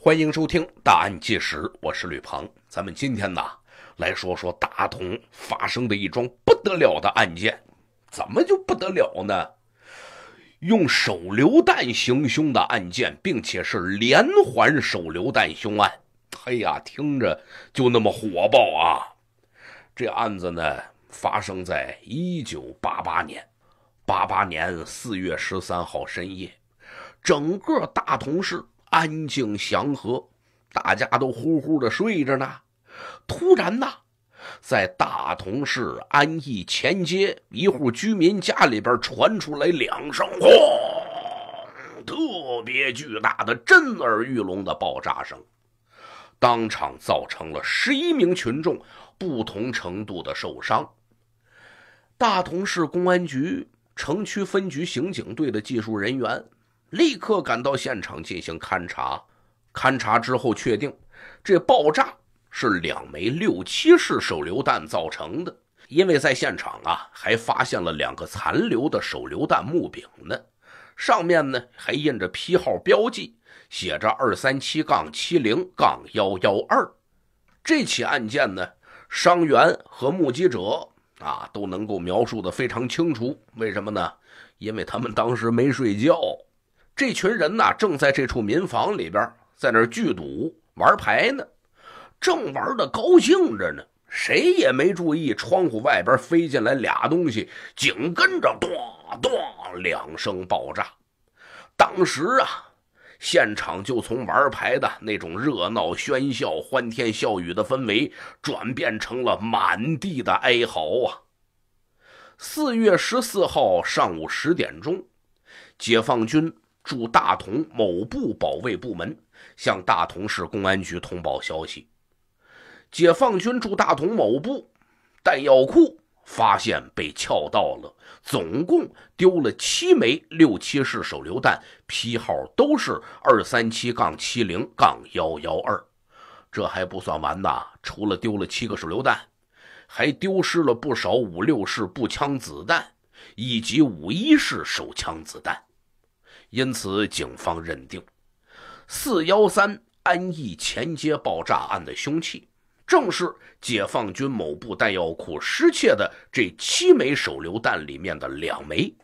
欢迎收听《大案纪实》，我是吕鹏。咱们今天呢，来说说大同发生的一桩不得了的案件。怎么就不得了呢？用手榴弹行凶的案件，并且是连环手榴弹凶案。哎呀，听着就那么火爆啊！这案子呢，发生在一九八八年，八八年四月十三号深夜，整个大同市。安静祥和，大家都呼呼的睡着呢。突然呢，在大同市安义前街一户居民家里边传出来两声“轰”，特别巨大的、震耳欲聋的爆炸声，当场造成了十一名群众不同程度的受伤。大同市公安局城区分局刑警队的技术人员。立刻赶到现场进行勘查，勘查之后确定，这爆炸是两枚六七式手榴弹造成的。因为在现场啊，还发现了两个残留的手榴弹木柄呢，上面呢还印着批号标记，写着二三七杠七零杠幺幺二。这起案件呢，伤员和目击者啊都能够描述的非常清楚。为什么呢？因为他们当时没睡觉。这群人呐，正在这处民房里边，在那儿聚赌玩牌呢，正玩的高兴着呢，谁也没注意窗户外边飞进来俩东西，紧跟着“咚咚两声爆炸。当时啊，现场就从玩牌的那种热闹喧嚣、欢天笑语的氛围，转变成了满地的哀嚎啊。四月十四号上午十点钟，解放军。驻大同某部保卫部门向大同市公安局通报消息：解放军驻大同某部弹药库发现被撬盗了，总共丢了七枚六七式手榴弹，批号都是二三七杠七零杠幺幺二。这还不算完呐，除了丢了七个手榴弹，还丢失了不少五六式步枪子弹以及五一式手枪子弹。因此，警方认定，四幺三安义前街爆炸案的凶器，正是解放军某部弹药库失窃的这七枚手榴弹里面的两枚，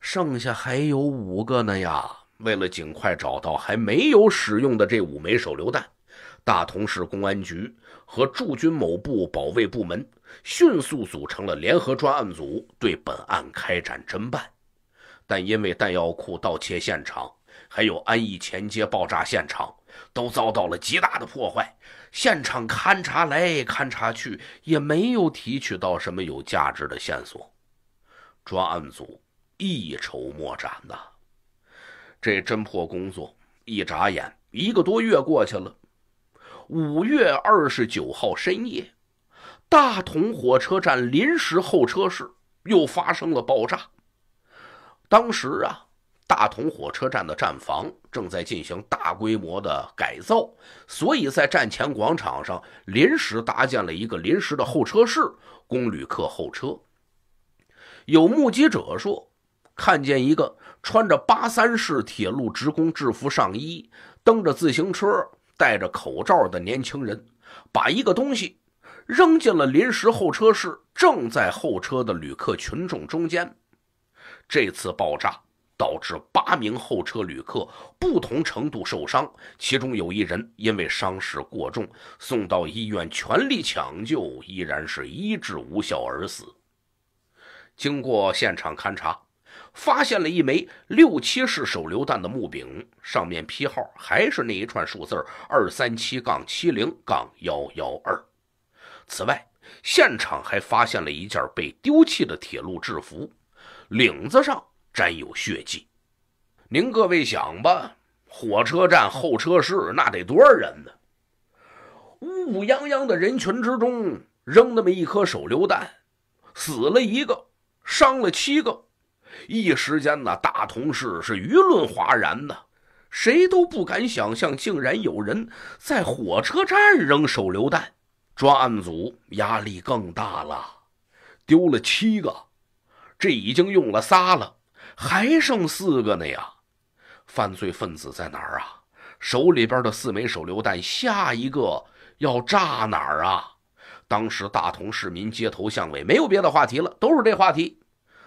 剩下还有五个呢呀！为了尽快找到还没有使用的这五枚手榴弹，大同市公安局和驻军某部保卫部门迅速组成了联合专案组，对本案开展侦办。但因为弹药库盗窃现场，还有安义前街爆炸现场，都遭到了极大的破坏。现场勘查来勘查去，也没有提取到什么有价值的线索，专案组一筹莫展呐。这侦破工作一眨眼一个多月过去了。五月二十九号深夜，大同火车站临时候车室又发生了爆炸。当时啊，大同火车站的站房正在进行大规模的改造，所以在站前广场上临时搭建了一个临时的候车室，供旅客候车。有目击者说，看见一个穿着八三式铁路职工制服上衣、蹬着自行车、戴着口罩的年轻人，把一个东西扔进了临时候车室，正在候车的旅客群众中间。这次爆炸导致八名候车旅客不同程度受伤，其中有一人因为伤势过重，送到医院全力抢救，依然是医治无效而死。经过现场勘查，发现了一枚六七式手榴弹的木柄，上面批号还是那一串数字二三七杠七零杠幺幺二。此外，现场还发现了一件被丢弃的铁路制服。领子上沾有血迹，您各位想吧，火车站候车室那得多少人呢？乌乌泱泱的人群之中扔那么一颗手榴弹，死了一个，伤了七个，一时间呢，大同市是舆论哗然呢。谁都不敢想象，竟然有人在火车站扔手榴弹，专案组压力更大了，丢了七个。这已经用了仨了，还剩四个呢呀！犯罪分子在哪儿啊？手里边的四枚手榴弹，下一个要炸哪儿啊？当时大同市民街头巷尾没有别的话题了，都是这话题，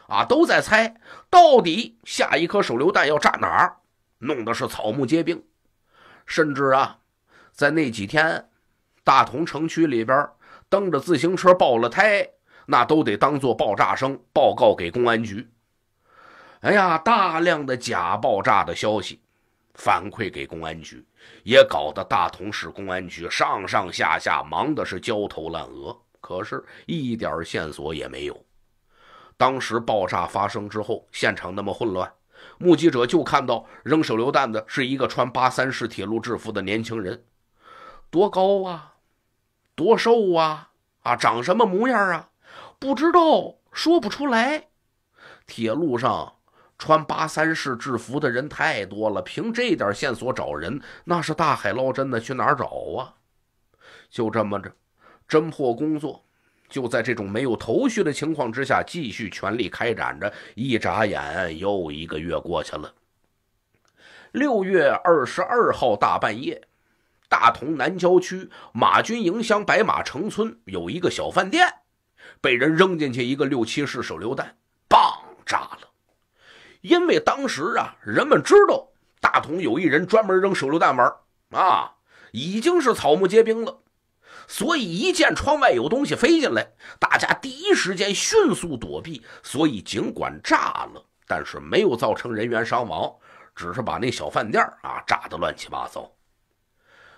啊，都在猜到底下一颗手榴弹要炸哪儿，弄得是草木皆兵，甚至啊，在那几天，大同城区里边蹬着自行车爆了胎。那都得当做爆炸声报告给公安局。哎呀，大量的假爆炸的消息反馈给公安局，也搞得大同市公安局上上下下忙的是焦头烂额，可是一点线索也没有。当时爆炸发生之后，现场那么混乱，目击者就看到扔手榴弹的是一个穿八三式铁路制服的年轻人，多高啊，多瘦啊，啊，长什么模样啊？不知道，说不出来。铁路上穿八三式制服的人太多了，凭这点线索找人，那是大海捞针呢，去哪儿找啊？就这么着，侦破工作就在这种没有头绪的情况之下继续全力开展着。一眨眼，又一个月过去了。六月二十二号大半夜，大同南郊区马军营乡白马城村有一个小饭店。被人扔进去一个六七式手榴弹，嘣炸了。因为当时啊，人们知道大同有一人专门扔手榴弹玩，啊，已经是草木皆兵了。所以一见窗外有东西飞进来，大家第一时间迅速躲避。所以尽管炸了，但是没有造成人员伤亡，只是把那小饭店啊炸得乱七八糟。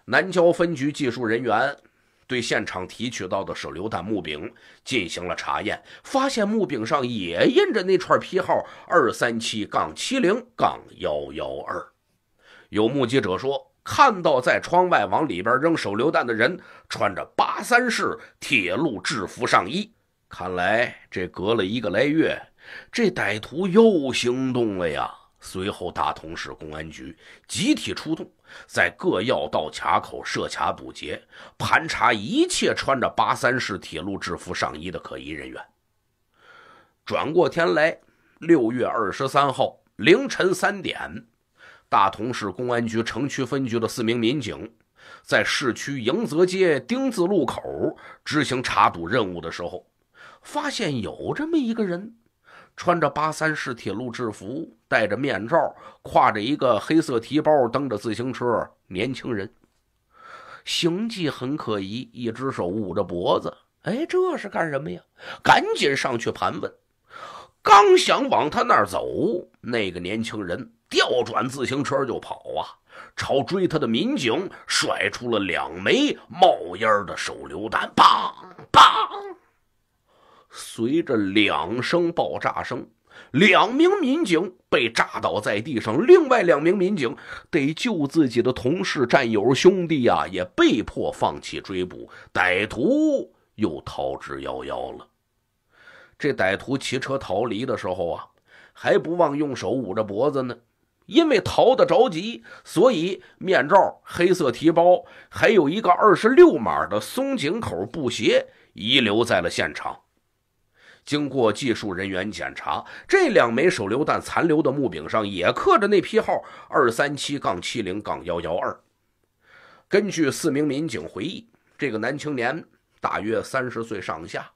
南郊分局技术人员。对现场提取到的手榴弹木柄进行了查验，发现木柄上也印着那串批号二三七杠七零杠幺幺二。有目击者说，看到在窗外往里边扔手榴弹的人穿着八三式铁路制服上衣。看来这隔了一个来月，这歹徒又行动了呀。随后，大同市公安局集体出动，在各要道卡口设卡堵截，盘查一切穿着八三式铁路制服上衣的可疑人员。转过天来，六月二十三号凌晨三点，大同市公安局城区分局的四名民警在市区迎泽街丁字路口执行查堵任务的时候，发现有这么一个人，穿着八三式铁路制服。戴着面罩，挎着一个黑色提包，蹬着自行车，年轻人，行迹很可疑，一只手捂着脖子。哎，这是干什么呀？赶紧上去盘问。刚想往他那儿走，那个年轻人调转自行车就跑啊，朝追他的民警甩出了两枚冒烟的手榴弹砰砰。随着两声爆炸声。两名民警被炸倒在地上，另外两名民警得救自己的同事、战友、兄弟啊，也被迫放弃追捕，歹徒又逃之夭夭了。这歹徒骑车逃离的时候啊，还不忘用手捂着脖子呢，因为逃得着急，所以面罩、黑色提包，还有一个二十六码的松紧口布鞋遗留在了现场。经过技术人员检查，这两枚手榴弹残留的木柄上也刻着那批号二三七杠七零杠幺幺二。根据四名民警回忆，这个男青年大约三十岁上下，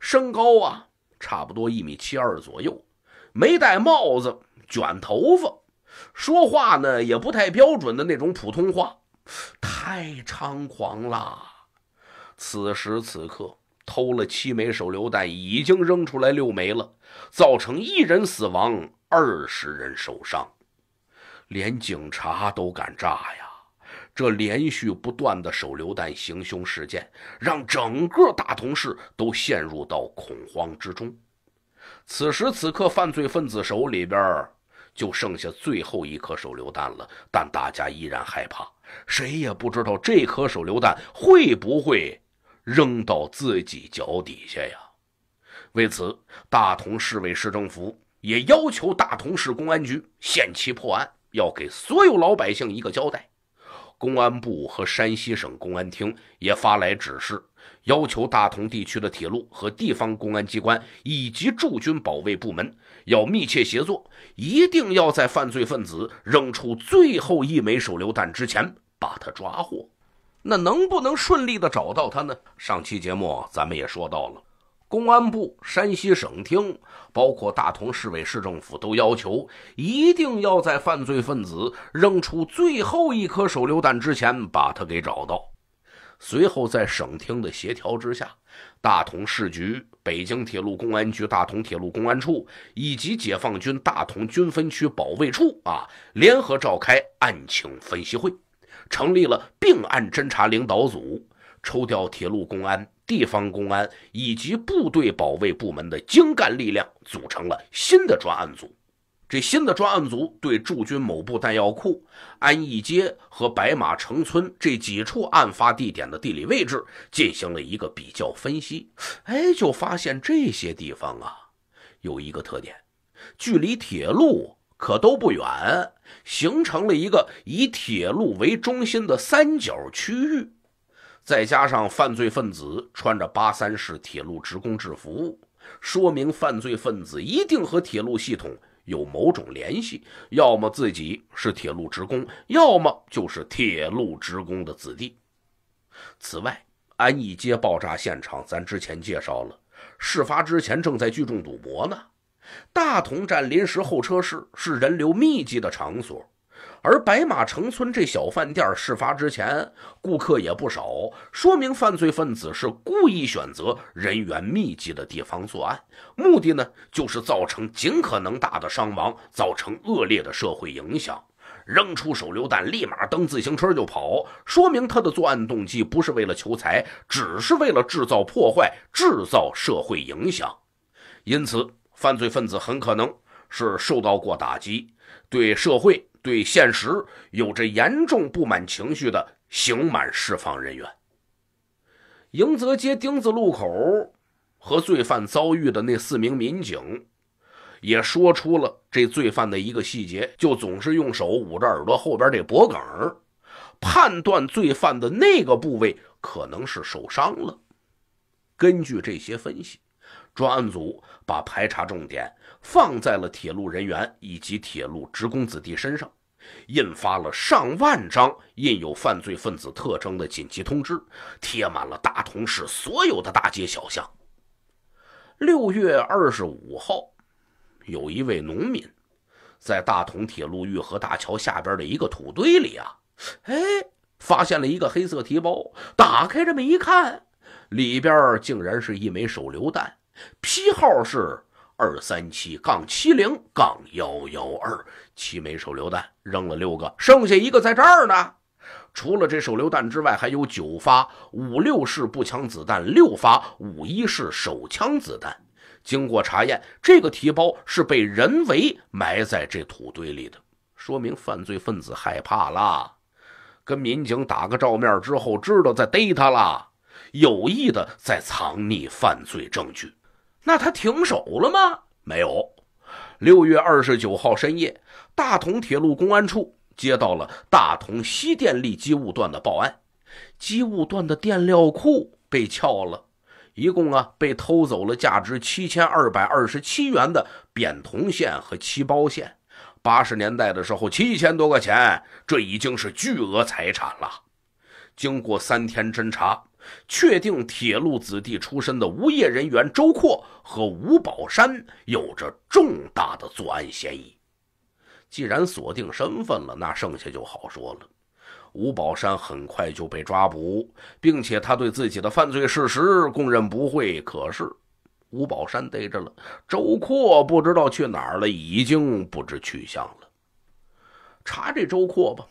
身高啊差不多一米七二左右，没戴帽子，卷头发，说话呢也不太标准的那种普通话，太猖狂了。此时此刻。偷了七枚手榴弹，已经扔出来六枚了，造成一人死亡，二十人受伤，连警察都敢炸呀！这连续不断的手榴弹行凶事件，让整个大同市都陷入到恐慌之中。此时此刻，犯罪分子手里边就剩下最后一颗手榴弹了，但大家依然害怕，谁也不知道这颗手榴弹会不会。扔到自己脚底下呀！为此，大同市委市政府也要求大同市公安局限期破案，要给所有老百姓一个交代。公安部和山西省公安厅也发来指示，要求大同地区的铁路和地方公安机关以及驻军保卫部门要密切协作，一定要在犯罪分子扔出最后一枚手榴弹之前把他抓获。那能不能顺利的找到他呢？上期节目咱们也说到了，公安部、山西省厅，包括大同市委市政府都要求一定要在犯罪分子扔出最后一颗手榴弹之前把他给找到。随后，在省厅的协调之下，大同市局、北京铁路公安局大同铁路公安处以及解放军大同军分区保卫处啊，联合召开案情分析会。成立了并案侦查领导组，抽调铁路公安、地方公安以及部队保卫部门的精干力量，组成了新的专案组。这新的专案组对驻军某部弹药库、安义街和白马城村这几处案发地点的地理位置进行了一个比较分析。哎，就发现这些地方啊，有一个特点，距离铁路可都不远。形成了一个以铁路为中心的三角区域，再加上犯罪分子穿着八三式铁路职工制服，说明犯罪分子一定和铁路系统有某种联系，要么自己是铁路职工，要么就是铁路职工的子弟。此外，安义街爆炸现场，咱之前介绍了，事发之前正在聚众赌博呢。大同站临时候车室是人流密集的场所，而白马城村这小饭店事发之前顾客也不少，说明犯罪分子是故意选择人员密集的地方作案，目的呢就是造成尽可能大的伤亡，造成恶劣的社会影响。扔出手榴弹，立马蹬自行车就跑，说明他的作案动机不是为了求财，只是为了制造破坏，制造社会影响。因此。犯罪分子很可能是受到过打击，对社会、对现实有着严重不满情绪的刑满释放人员。迎泽街丁字路口和罪犯遭遇的那四名民警，也说出了这罪犯的一个细节，就总是用手捂着耳朵后边这脖梗儿，判断罪犯的那个部位可能是受伤了。根据这些分析。专案组把排查重点放在了铁路人员以及铁路职工子弟身上，印发了上万张印有犯罪分子特征的紧急通知，贴满了大同市所有的大街小巷。六月二十五号，有一位农民在大同铁路玉河大桥下边的一个土堆里啊，哎，发现了一个黑色提包，打开这么一看，里边竟然是一枚手榴弹。批号是二三七杠七零杠幺幺二，七枚手榴弹扔了六个，剩下一个在这儿呢。除了这手榴弹之外，还有九发五六式步枪子弹，六发五一式手枪子弹。经过查验，这个提包是被人为埋在这土堆里的，说明犯罪分子害怕了，跟民警打个照面之后，知道在逮他了，有意的在藏匿犯罪证据。那他停手了吗？没有。六月二十九号深夜，大同铁路公安处接到了大同西电力机务段的报案，机务段的电料库被撬了，一共啊被偷走了价值七千二百二十七元的扁铜线和漆包线。八十年代的时候，七千多块钱，这已经是巨额财产了。经过三天侦查。确定铁路子弟出身的无业人员周阔和吴宝山有着重大的作案嫌疑。既然锁定身份了，那剩下就好说了。吴宝山很快就被抓捕，并且他对自己的犯罪事实供认不讳。可是，吴宝山逮着了，周阔不知道去哪儿了，已经不知去向了。查这周阔吧。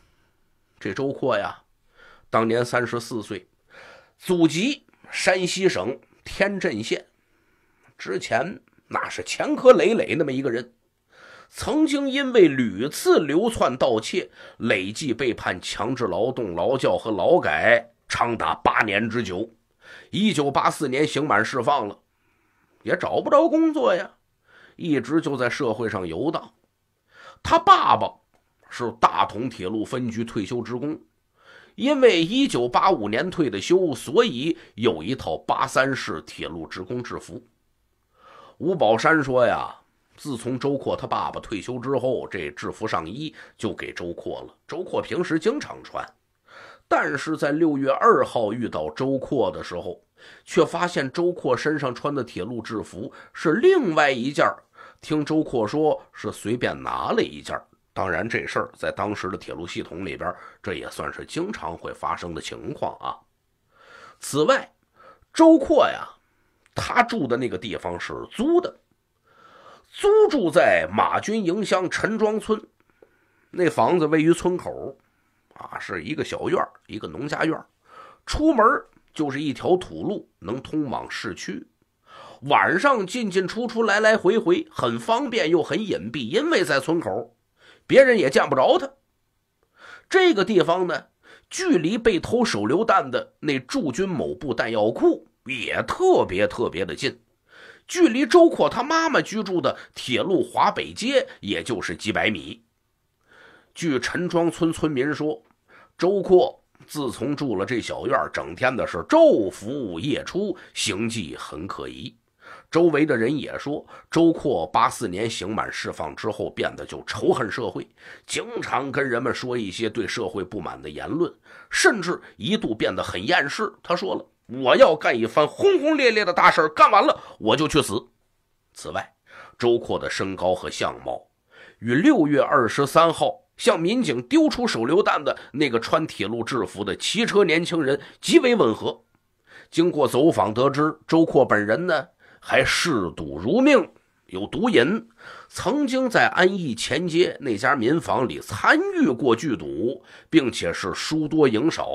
这周阔呀，当年三十四岁。祖籍山西省天镇县，之前那是前科累累那么一个人，曾经因为屡次流窜盗窃，累计被判强制劳动、劳教和劳改长达八年之久。一九八四年刑满释放了，也找不着工作呀，一直就在社会上游荡。他爸爸是大同铁路分局退休职工。因为1985年退的休，所以有一套八三式铁路职工制服。吴宝山说：“呀，自从周阔他爸爸退休之后，这制服上衣就给周阔了。周阔平时经常穿，但是在6月2号遇到周阔的时候，却发现周阔身上穿的铁路制服是另外一件听周阔说是随便拿了一件当然，这事儿在当时的铁路系统里边，这也算是经常会发生的情况啊。此外，周阔呀，他住的那个地方是租的，租住在马军营乡陈庄村，那房子位于村口，啊，是一个小院一个农家院出门就是一条土路，能通往市区，晚上进进出出，来来回回，很方便又很隐蔽，因为在村口。别人也见不着他。这个地方呢，距离被偷手榴弹的那驻军某部弹药库也特别特别的近，距离周阔他妈妈居住的铁路华北街也就是几百米。据陈庄村村民说，周阔自从住了这小院，整天的是昼伏夜出，行迹很可疑。周围的人也说，周阔八四年刑满释放之后变得就仇恨社会，经常跟人们说一些对社会不满的言论，甚至一度变得很厌世。他说了：“我要干一番轰轰烈烈的大事干完了我就去死。”此外，周阔的身高和相貌与六月二十三号向民警丢出手榴弹的那个穿铁路制服的骑车年轻人极为吻合。经过走访得知，周阔本人呢？还嗜赌如命，有毒瘾，曾经在安义前街那家民房里参与过聚赌，并且是输多赢少，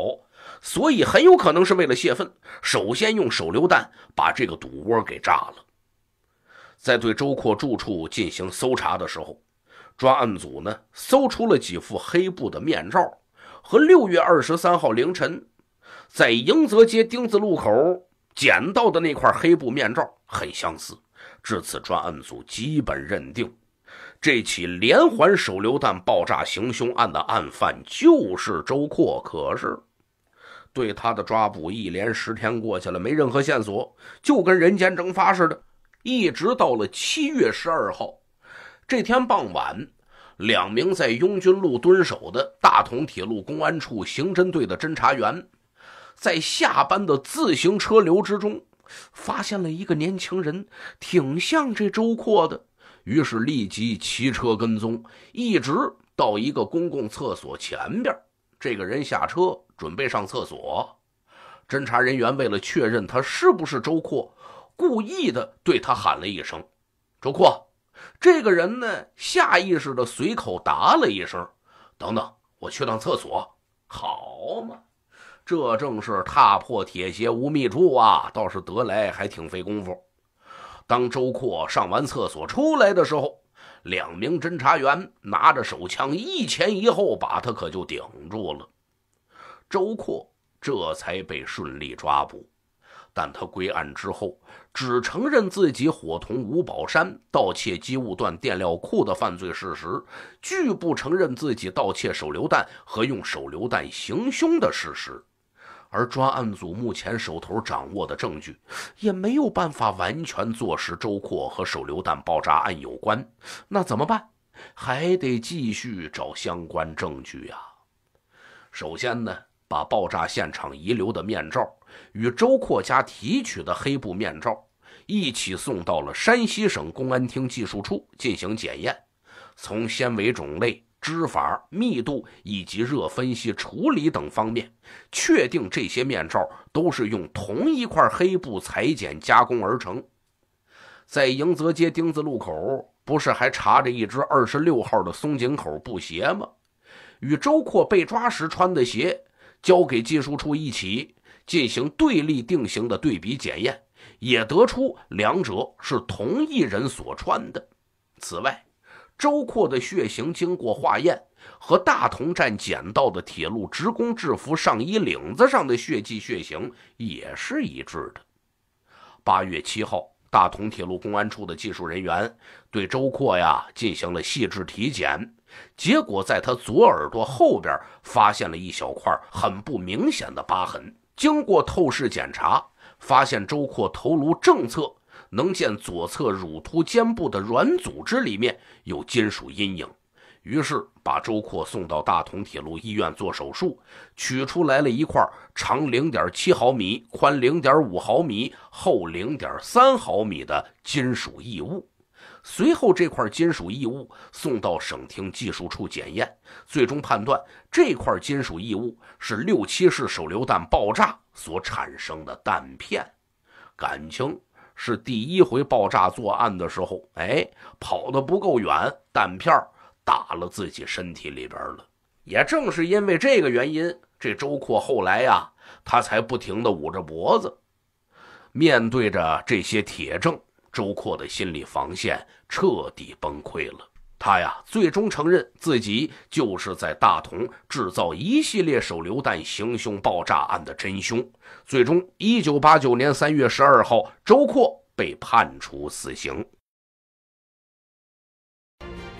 所以很有可能是为了泄愤，首先用手榴弹把这个赌窝给炸了。在对周阔住处进行搜查的时候，专案组呢搜出了几副黑布的面罩和六月二十三号凌晨在迎泽街丁字路口。捡到的那块黑布面罩很相似，至此专案组基本认定，这起连环手榴弹爆炸行凶案的案犯就是周阔。可是，对他的抓捕一连十天过去了，没任何线索，就跟人间蒸发似的。一直到了七月十二号，这天傍晚，两名在拥军路蹲守的大同铁路公安处刑侦队的侦查员。在下班的自行车流之中，发现了一个年轻人，挺像这周阔的，于是立即骑车跟踪，一直到一个公共厕所前边。这个人下车准备上厕所，侦查人员为了确认他是不是周阔，故意的对他喊了一声：“周阔。”这个人呢，下意识的随口答了一声：“等等，我去趟厕所，好嘛。”这正是踏破铁鞋无觅处啊！倒是得来还挺费功夫。当周阔上完厕所出来的时候，两名侦查员拿着手枪一前一后把他可就顶住了。周阔这才被顺利抓捕。但他归案之后，只承认自己伙同吴宝山盗窃机务段电料库的犯罪事实，拒不承认自己盗窃手榴弹和用手榴弹行凶的事实。而专案组目前手头掌握的证据，也没有办法完全坐实周阔和手榴弹爆炸案有关，那怎么办？还得继续找相关证据呀。首先呢，把爆炸现场遗留的面罩与周阔家提取的黑布面罩一起送到了山西省公安厅技术处进行检验，从纤维种类。织法、密度以及热分析处理等方面，确定这些面罩都是用同一块黑布裁剪加工而成。在迎泽街丁字路口，不是还查着一只二十六号的松紧口布鞋吗？与周阔被抓时穿的鞋交给技术处一起进行对立定型的对比检验，也得出两者是同一人所穿的。此外，周阔的血型经过化验，和大同站捡到的铁路职工制服上衣领子上的血迹血型也是一致的。八月七号，大同铁路公安处的技术人员对周阔呀进行了细致体检，结果在他左耳朵后边发现了一小块很不明显的疤痕。经过透视检查，发现周阔头颅正侧。能见左侧乳突肩部的软组织里面有金属阴影，于是把周阔送到大同铁路医院做手术，取出来了一块长0.7毫米、宽0.5毫米、厚0.3毫米的金属异物。随后，这块金属异物送到省厅技术处检验，最终判断这块金属异物是六七式手榴弹爆炸所产生的弹片。感情。是第一回爆炸作案的时候，哎，跑得不够远，弹片打了自己身体里边了。也正是因为这个原因，这周阔后来呀，他才不停地捂着脖子，面对着这些铁证，周阔的心理防线彻底崩溃了。他呀，最终承认自己就是在大同制造一系列手榴弹行凶爆炸案的真凶。最终，一九八九年三月十二号，周阔被判处死刑。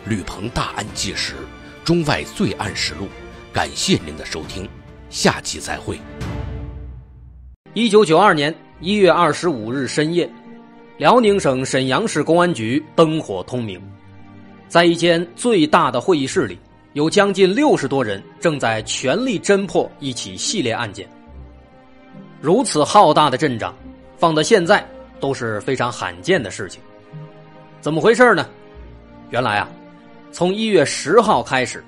吕鹏大案纪实，中外罪案实录。感谢您的收听，下期再会。一九九二年一月二十五日深夜，辽宁省沈阳市公安局灯火通明。在一间最大的会议室里，有将近六十多人正在全力侦破一起系列案件。如此浩大的阵仗，放到现在都是非常罕见的事情。怎么回事呢？原来啊，从一月十号开始，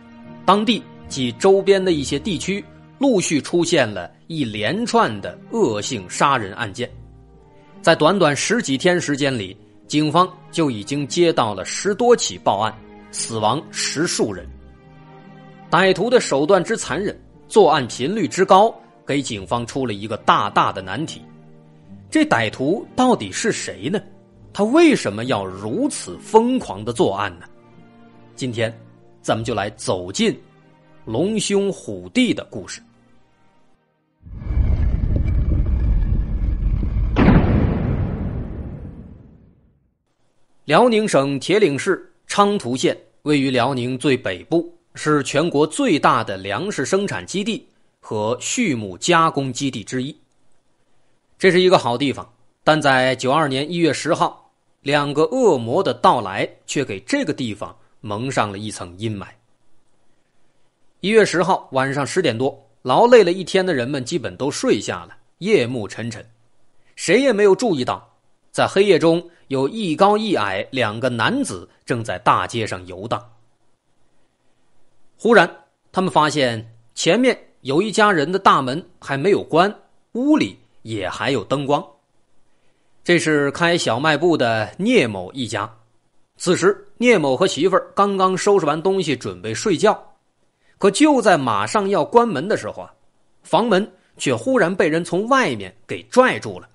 当地及周边的一些地区陆续出现了一连串的恶性杀人案件，在短短十几天时间里。警方就已经接到了十多起报案，死亡十数人。歹徒的手段之残忍，作案频率之高，给警方出了一个大大的难题。这歹徒到底是谁呢？他为什么要如此疯狂的作案呢？今天，咱们就来走进龙兄虎弟的故事。辽宁省铁岭市昌图县位于辽宁最北部，是全国最大的粮食生产基地和畜牧加工基地之一。这是一个好地方，但在九二年一月十号，两个恶魔的到来却给这个地方蒙上了一层阴霾。一月十号晚上十点多，劳累了一天的人们基本都睡下了，夜幕沉沉，谁也没有注意到。在黑夜中，有一高一矮两个男子正在大街上游荡。忽然，他们发现前面有一家人的大门还没有关，屋里也还有灯光。这是开小卖部的聂某一家。此时，聂某和媳妇儿刚刚收拾完东西，准备睡觉。可就在马上要关门的时候啊，房门却忽然被人从外面给拽住了，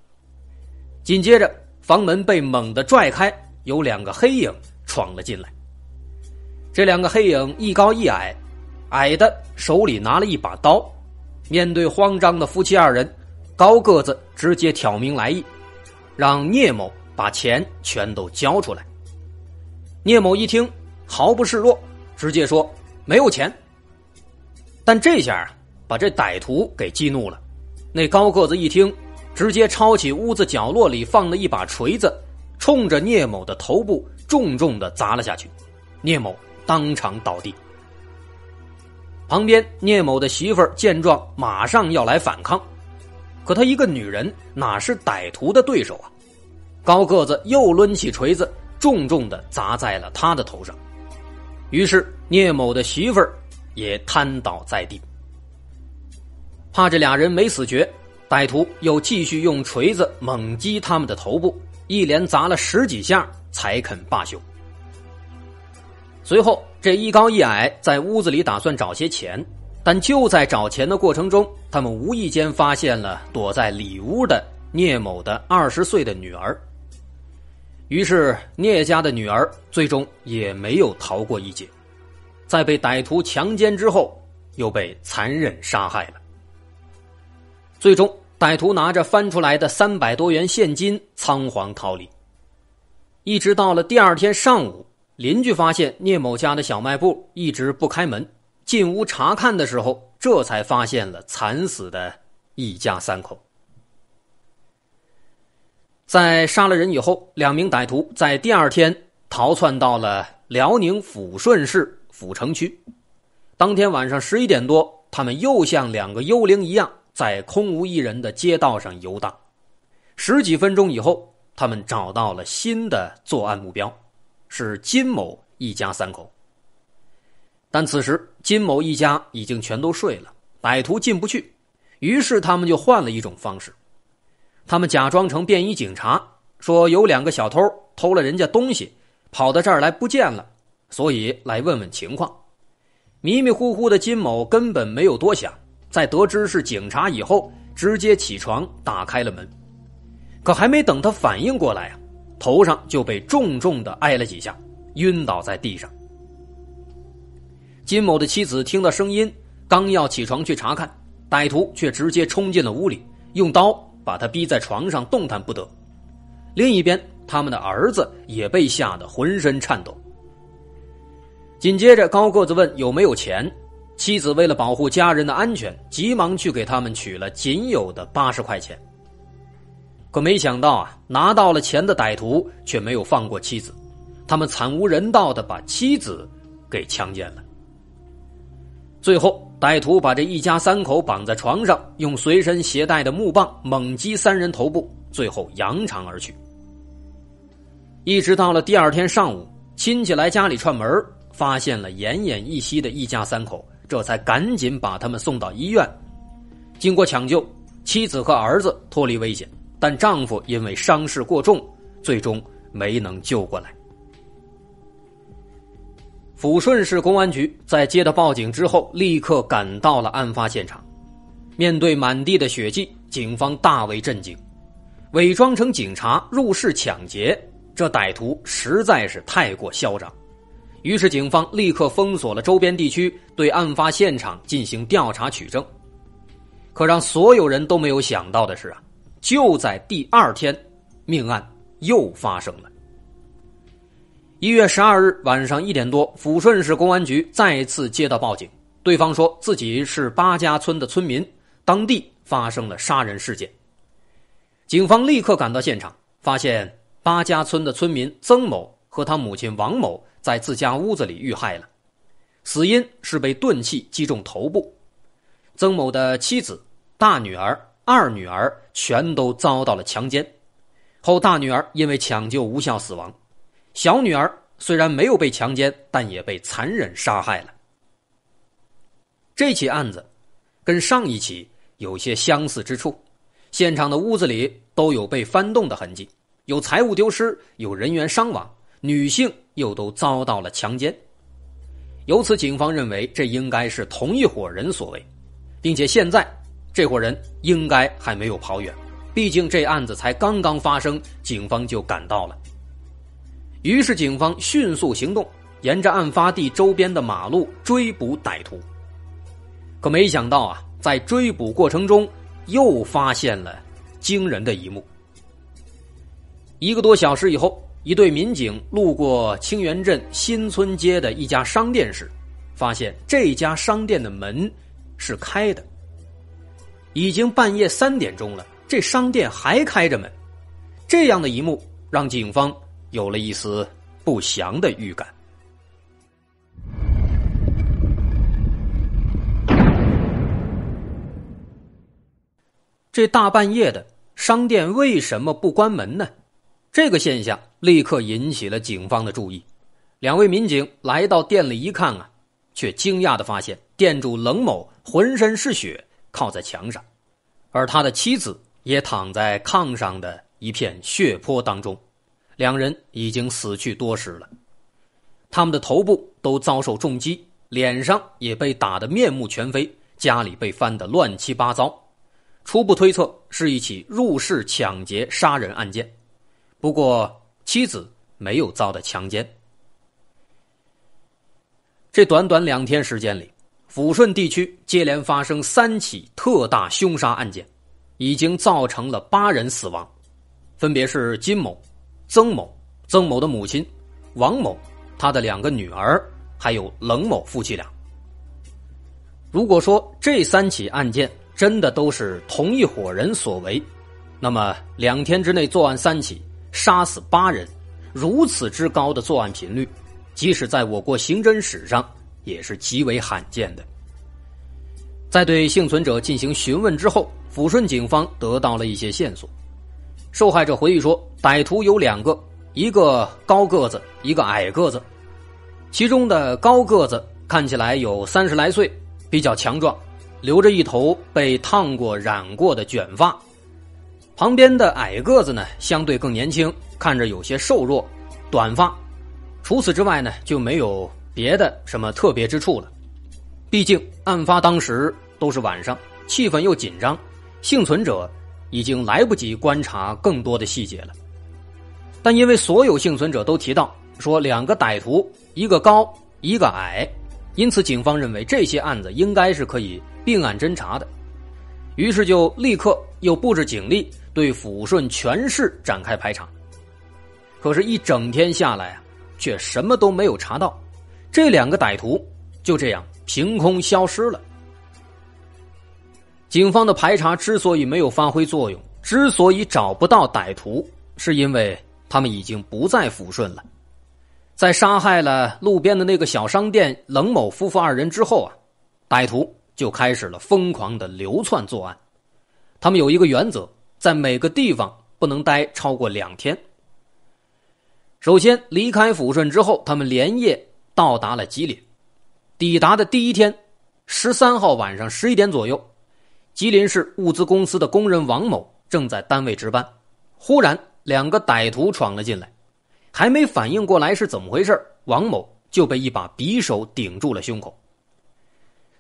紧接着。房门被猛地拽开，有两个黑影闯了进来。这两个黑影一高一矮，矮的手里拿了一把刀，面对慌张的夫妻二人，高个子直接挑明来意，让聂某把钱全都交出来。聂某一听，毫不示弱，直接说没有钱。但这下把这歹徒给激怒了，那高个子一听。直接抄起屋子角落里放的一把锤子，冲着聂某的头部重重的砸了下去，聂某当场倒地。旁边聂某的媳妇儿见状，马上要来反抗，可她一个女人哪是歹徒的对手啊？高个子又抡起锤子，重重的砸在了他的头上，于是聂某的媳妇儿也瘫倒在地。怕这俩人没死绝。歹徒又继续用锤子猛击他们的头部，一连砸了十几下才肯罢休。随后，这一高一矮在屋子里打算找些钱，但就在找钱的过程中，他们无意间发现了躲在里屋的聂某的二十岁的女儿。于是，聂家的女儿最终也没有逃过一劫，在被歹徒强奸之后，又被残忍杀害了。最终。歹徒拿着翻出来的三百多元现金仓皇逃离。一直到了第二天上午，邻居发现聂某家的小卖部一直不开门。进屋查看的时候，这才发现了惨死的一家三口。在杀了人以后，两名歹徒在第二天逃窜到了辽宁抚顺市抚城区。当天晚上十一点多，他们又像两个幽灵一样。在空无一人的街道上游荡，十几分钟以后，他们找到了新的作案目标，是金某一家三口。但此时金某一家已经全都睡了，歹徒进不去，于是他们就换了一种方式，他们假装成便衣警察，说有两个小偷偷了人家东西，跑到这儿来不见了，所以来问问情况。迷迷糊糊的金某根本没有多想。在得知是警察以后，直接起床打开了门，可还没等他反应过来啊，头上就被重重的挨了几下，晕倒在地上。金某的妻子听到声音，刚要起床去查看，歹徒却直接冲进了屋里，用刀把他逼在床上动弹不得。另一边，他们的儿子也被吓得浑身颤抖。紧接着，高个子问有没有钱。妻子为了保护家人的安全，急忙去给他们取了仅有的八十块钱。可没想到啊，拿到了钱的歹徒却没有放过妻子，他们惨无人道的把妻子给强奸了。最后，歹徒把这一家三口绑在床上，用随身携带的木棒猛击三人头部，最后扬长而去。一直到了第二天上午，亲戚来家里串门，发现了奄奄一息的一家三口。这才赶紧把他们送到医院。经过抢救，妻子和儿子脱离危险，但丈夫因为伤势过重，最终没能救过来。抚顺市公安局在接到报警之后，立刻赶到了案发现场。面对满地的血迹，警方大为震惊。伪装成警察入室抢劫，这歹徒实在是太过嚣张。于是，警方立刻封锁了周边地区，对案发现场进行调查取证。可让所有人都没有想到的是啊，就在第二天，命案又发生了。一月十二日晚上一点多，抚顺市公安局再次接到报警，对方说自己是八家村的村民，当地发生了杀人事件。警方立刻赶到现场，发现八家村的村民曾某。和他母亲王某在自家屋子里遇害了，死因是被钝器击中头部。曾某的妻子、大女儿、二女儿全都遭到了强奸，后大女儿因为抢救无效死亡，小女儿虽然没有被强奸，但也被残忍杀害了。这起案子跟上一起有些相似之处，现场的屋子里都有被翻动的痕迹，有财物丢失，有人员伤亡。女性又都遭到了强奸，由此警方认为这应该是同一伙人所为，并且现在这伙人应该还没有跑远，毕竟这案子才刚刚发生，警方就赶到了。于是警方迅速行动，沿着案发地周边的马路追捕歹徒。可没想到啊，在追捕过程中又发现了惊人的一幕。一个多小时以后。一对民警路过清源镇新村街的一家商店时，发现这家商店的门是开的。已经半夜三点钟了，这商店还开着门，这样的一幕让警方有了一丝不祥的预感。这大半夜的商店为什么不关门呢？这个现象。立刻引起了警方的注意。两位民警来到店里一看啊，却惊讶地发现店主冷某浑身是血，靠在墙上，而他的妻子也躺在炕上的一片血泊当中，两人已经死去多时了。他们的头部都遭受重击，脸上也被打得面目全非，家里被翻得乱七八糟。初步推测是一起入室抢劫杀人案件，不过。妻子没有遭到强奸。这短短两天时间里，抚顺地区接连发生三起特大凶杀案件，已经造成了八人死亡，分别是金某、曾某、曾某的母亲、王某、他的两个女儿，还有冷某夫妻俩。如果说这三起案件真的都是同一伙人所为，那么两天之内作案三起。杀死八人，如此之高的作案频率，即使在我国刑侦史上也是极为罕见的。在对幸存者进行询问之后，抚顺警方得到了一些线索。受害者回忆说，歹徒有两个，一个高个子，一个矮个子。其中的高个子看起来有三十来岁，比较强壮，留着一头被烫过、染过的卷发。旁边的矮个子呢，相对更年轻，看着有些瘦弱，短发。除此之外呢，就没有别的什么特别之处了。毕竟案发当时都是晚上，气氛又紧张，幸存者已经来不及观察更多的细节了。但因为所有幸存者都提到说两个歹徒，一个高，一个矮，因此警方认为这些案子应该是可以并案侦查的，于是就立刻又布置警力。对抚顺全市展开排查，可是，一整天下来啊，却什么都没有查到。这两个歹徒就这样凭空消失了。警方的排查之所以没有发挥作用，之所以找不到歹徒，是因为他们已经不在抚顺了。在杀害了路边的那个小商店冷某夫妇二人之后啊，歹徒就开始了疯狂的流窜作案。他们有一个原则。在每个地方不能待超过两天。首先离开抚顺之后，他们连夜到达了吉林。抵达的第一天，十三号晚上十一点左右，吉林市物资公司的工人王某正在单位值班，忽然两个歹徒闯了进来，还没反应过来是怎么回事，王某就被一把匕首顶住了胸口。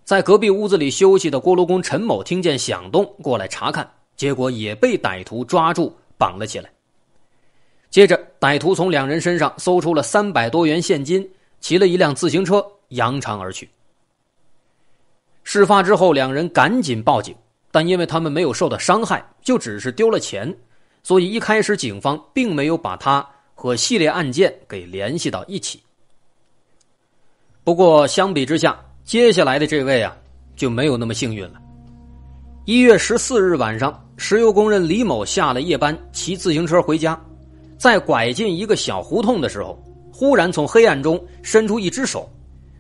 在隔壁屋子里休息的锅炉工陈某听见响动，过来查看。结果也被歹徒抓住，绑了起来。接着，歹徒从两人身上搜出了三百多元现金，骑了一辆自行车扬长而去。事发之后，两人赶紧报警，但因为他们没有受到伤害，就只是丢了钱，所以一开始警方并没有把他和系列案件给联系到一起。不过，相比之下，接下来的这位啊就没有那么幸运了。一月十四日晚上。石油工人李某下了夜班，骑自行车回家，在拐进一个小胡同的时候，忽然从黑暗中伸出一只手，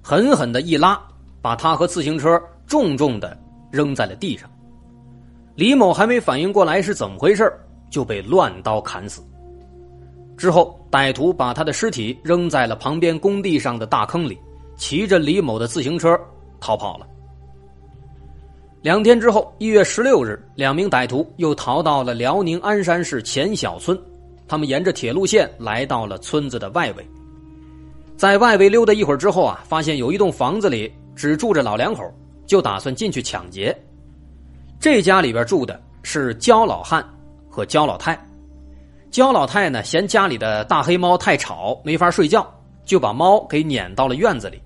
狠狠的一拉，把他和自行车重重的扔在了地上。李某还没反应过来是怎么回事就被乱刀砍死。之后，歹徒把他的尸体扔在了旁边工地上的大坑里，骑着李某的自行车逃跑了。两天之后，一月十六日，两名歹徒又逃到了辽宁鞍山市前小村。他们沿着铁路线来到了村子的外围，在外围溜达一会儿之后啊，发现有一栋房子里只住着老两口，就打算进去抢劫。这家里边住的是焦老汉和焦老太。焦老太呢，嫌家里的大黑猫太吵，没法睡觉，就把猫给撵到了院子里。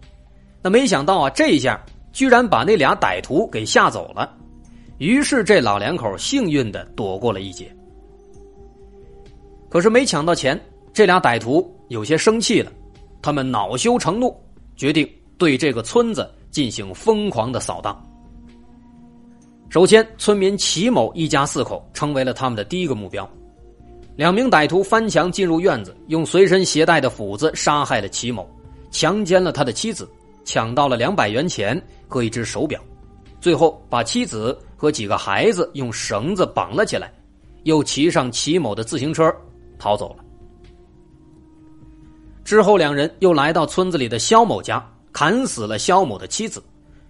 那没想到啊，这一下。居然把那俩歹徒给吓走了，于是这老两口幸运的躲过了一劫。可是没抢到钱，这俩歹徒有些生气了，他们恼羞成怒，决定对这个村子进行疯狂的扫荡。首先，村民齐某一家四口成为了他们的第一个目标。两名歹徒翻墙进入院子，用随身携带的斧子杀害了齐某，强奸了他的妻子。抢到了两百元钱和一只手表，最后把妻子和几个孩子用绳子绑了起来，又骑上齐某的自行车逃走了。之后，两人又来到村子里的肖某家，砍死了肖某的妻子，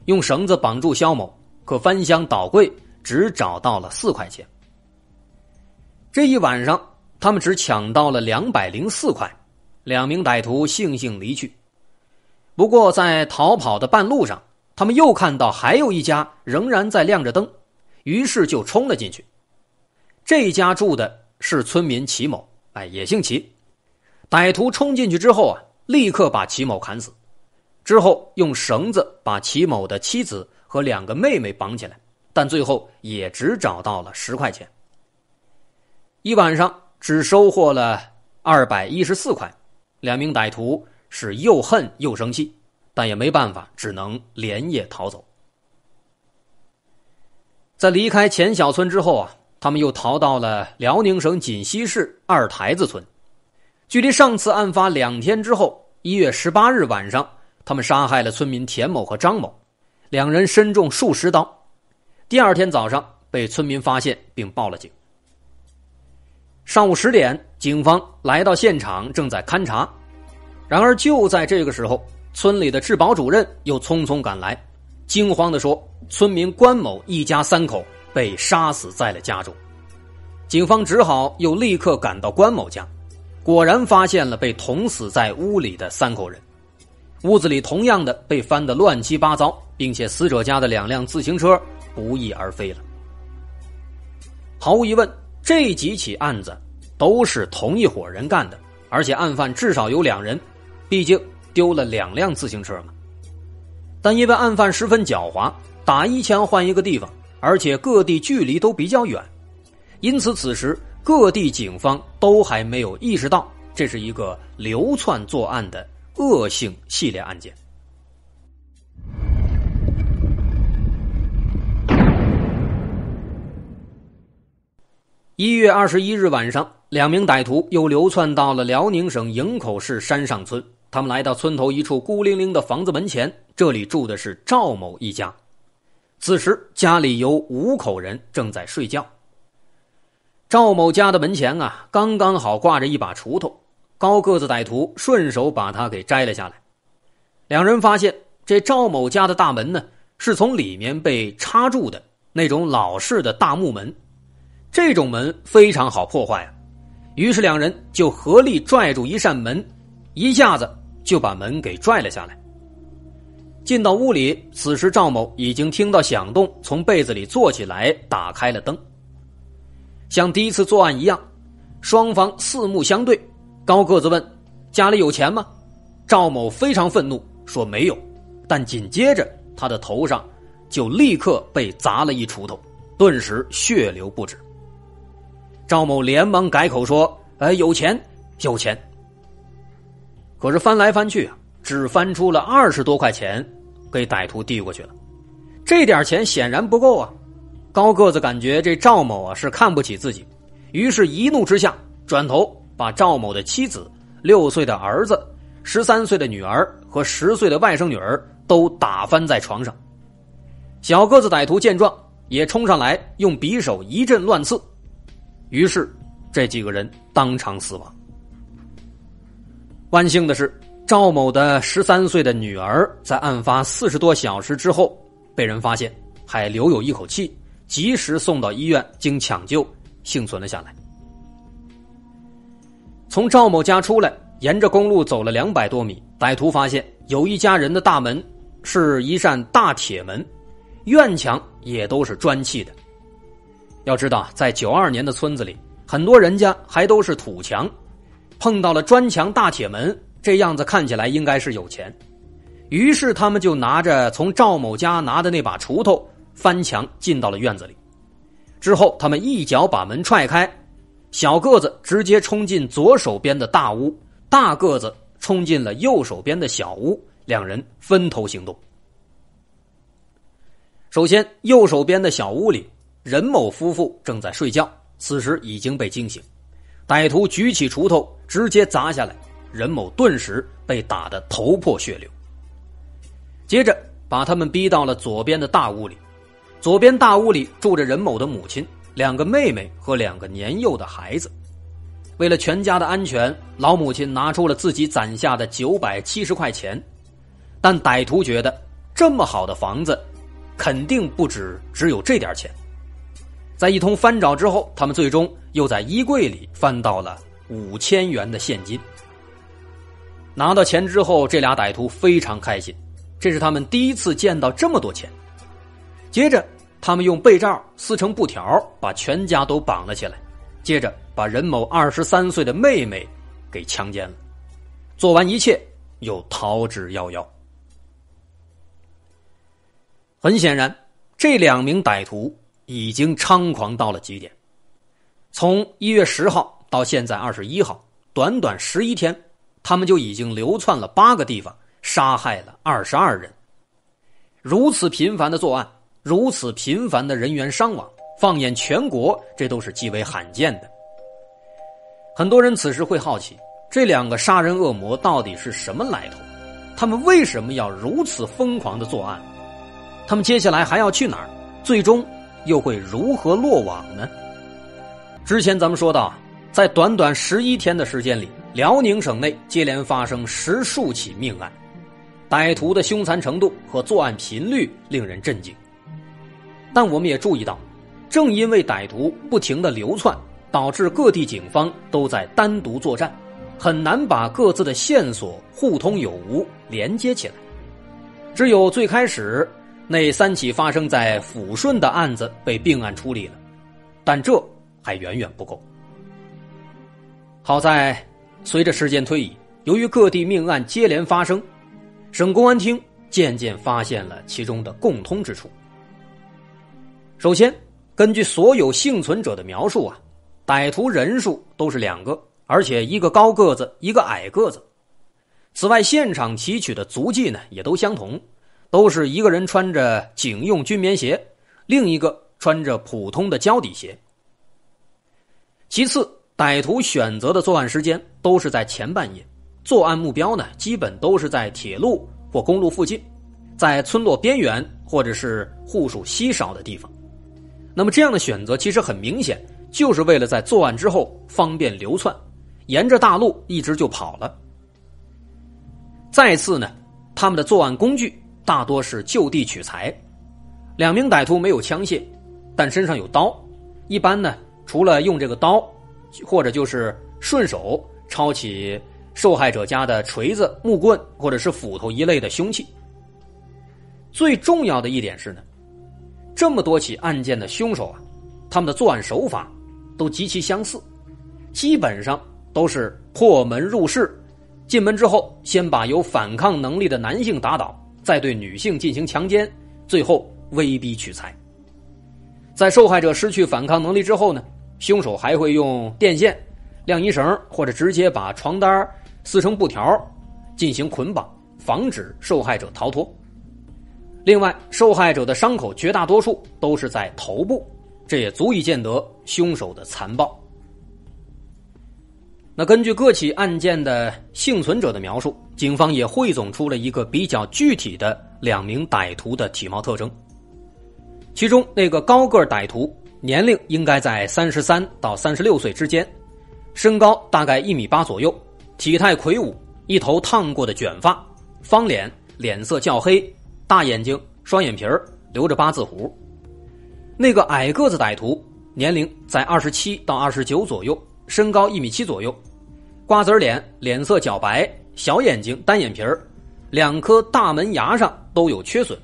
用绳子绑住肖某。可翻箱倒柜，只找到了四块钱。这一晚上，他们只抢到了两百零四块。两名歹徒悻悻离去。不过，在逃跑的半路上，他们又看到还有一家仍然在亮着灯，于是就冲了进去。这家住的是村民齐某，哎，也姓齐。歹徒冲进去之后啊，立刻把齐某砍死，之后用绳子把齐某的妻子和两个妹妹绑起来，但最后也只找到了十块钱。一晚上只收获了二百一十四块，两名歹徒。是又恨又生气，但也没办法，只能连夜逃走。在离开前小村之后啊，他们又逃到了辽宁省锦西市二台子村。距离上次案发两天之后，一月十八日晚上，他们杀害了村民田某和张某，两人身中数十刀。第二天早上被村民发现并报了警。上午十点，警方来到现场，正在勘查。然而就在这个时候，村里的治保主任又匆匆赶来，惊慌地说：“村民关某一家三口被杀死在了家中。”警方只好又立刻赶到关某家，果然发现了被捅死在屋里的三口人。屋子里同样的被翻得乱七八糟，并且死者家的两辆自行车不翼而飞了。毫无疑问，这几起案子都是同一伙人干的，而且案犯至少有两人。毕竟丢了两辆自行车嘛，但因为案犯十分狡猾，打一枪换一个地方，而且各地距离都比较远，因此此时各地警方都还没有意识到这是一个流窜作案的恶性系列案件。一月二十一日晚上，两名歹徒又流窜到了辽宁省营口市山上村。他们来到村头一处孤零零的房子门前，这里住的是赵某一家。此时家里有五口人正在睡觉。赵某家的门前啊，刚刚好挂着一把锄头，高个子歹徒顺手把它给摘了下来。两人发现这赵某家的大门呢，是从里面被插住的那种老式的大木门，这种门非常好破坏啊。于是两人就合力拽住一扇门。一下子就把门给拽了下来。进到屋里，此时赵某已经听到响动，从被子里坐起来，打开了灯。像第一次作案一样，双方四目相对。高个子问：“家里有钱吗？”赵某非常愤怒，说：“没有。”但紧接着他的头上就立刻被砸了一锄头，顿时血流不止。赵某连忙改口说：“哎，有钱，有钱。”可是翻来翻去啊，只翻出了二十多块钱，给歹徒递过去了。这点钱显然不够啊！高个子感觉这赵某啊是看不起自己，于是一怒之下，转头把赵某的妻子、六岁的儿子、十三岁的女儿和十岁的外甥女儿都打翻在床上。小个子歹徒见状也冲上来，用匕首一阵乱刺，于是这几个人当场死亡。万幸的是，赵某的十三岁的女儿在案发四十多小时之后被人发现，还留有一口气，及时送到医院，经抢救幸存了下来。从赵某家出来，沿着公路走了两百多米，歹徒发现有一家人的大门是一扇大铁门，院墙也都是砖砌的。要知道，在九二年的村子里，很多人家还都是土墙。碰到了砖墙大铁门，这样子看起来应该是有钱，于是他们就拿着从赵某家拿的那把锄头翻墙进到了院子里，之后他们一脚把门踹开，小个子直接冲进左手边的大屋，大个子冲进了右手边的小屋，两人分头行动。首先，右手边的小屋里，任某夫妇正在睡觉，此时已经被惊醒。歹徒举起锄头，直接砸下来，任某顿时被打得头破血流。接着，把他们逼到了左边的大屋里。左边大屋里住着任某的母亲、两个妹妹和两个年幼的孩子。为了全家的安全，老母亲拿出了自己攒下的九百七十块钱。但歹徒觉得，这么好的房子，肯定不止只有这点钱。在一通翻找之后，他们最终又在衣柜里翻到了五千元的现金。拿到钱之后，这俩歹徒非常开心，这是他们第一次见到这么多钱。接着，他们用被罩撕成布条，把全家都绑了起来，接着把任某二十三岁的妹妹给强奸了。做完一切，又逃之夭夭。很显然，这两名歹徒。已经猖狂到了极点。从一月十号到现在二十一号，短短十一天，他们就已经流窜了八个地方，杀害了二十二人。如此频繁的作案，如此频繁的人员伤亡，放眼全国，这都是极为罕见的。很多人此时会好奇，这两个杀人恶魔到底是什么来头？他们为什么要如此疯狂的作案？他们接下来还要去哪儿？最终？又会如何落网呢？之前咱们说到，在短短十一天的时间里，辽宁省内接连发生十数起命案，歹徒的凶残程度和作案频率令人震惊。但我们也注意到，正因为歹徒不停的流窜，导致各地警方都在单独作战，很难把各自的线索互通有无连接起来。只有最开始。那三起发生在抚顺的案子被并案处理了，但这还远远不够。好在随着时间推移，由于各地命案接连发生，省公安厅渐渐发现了其中的共通之处。首先，根据所有幸存者的描述啊，歹徒人数都是两个，而且一个高个子，一个矮个子。此外，现场提取的足迹呢也都相同。都是一个人穿着警用军棉鞋，另一个穿着普通的胶底鞋。其次，歹徒选择的作案时间都是在前半夜，作案目标呢，基本都是在铁路或公路附近，在村落边缘或者是户数稀少的地方。那么这样的选择其实很明显，就是为了在作案之后方便流窜，沿着大路一直就跑了。再次呢，他们的作案工具。大多是就地取材，两名歹徒没有枪械，但身上有刀。一般呢，除了用这个刀，或者就是顺手抄起受害者家的锤子、木棍或者是斧头一类的凶器。最重要的一点是呢，这么多起案件的凶手啊，他们的作案手法都极其相似，基本上都是破门入室，进门之后先把有反抗能力的男性打倒。再对女性进行强奸，最后威逼取财。在受害者失去反抗能力之后呢，凶手还会用电线、晾衣绳或者直接把床单撕成布条进行捆绑，防止受害者逃脱。另外，受害者的伤口绝大多数都是在头部，这也足以见得凶手的残暴。那根据各起案件的幸存者的描述，警方也汇总出了一个比较具体的两名歹徒的体貌特征。其中那个高个歹徒年龄应该在三十三到三十六岁之间，身高大概一米八左右，体态魁梧，一头烫过的卷发，方脸，脸色较黑，大眼睛，双眼皮儿，留着八字胡。那个矮个子歹徒年龄在二十七到二十九左右，身高一米七左右。瓜子脸，脸色较白，小眼睛，单眼皮儿，两颗大门牙上都有缺损。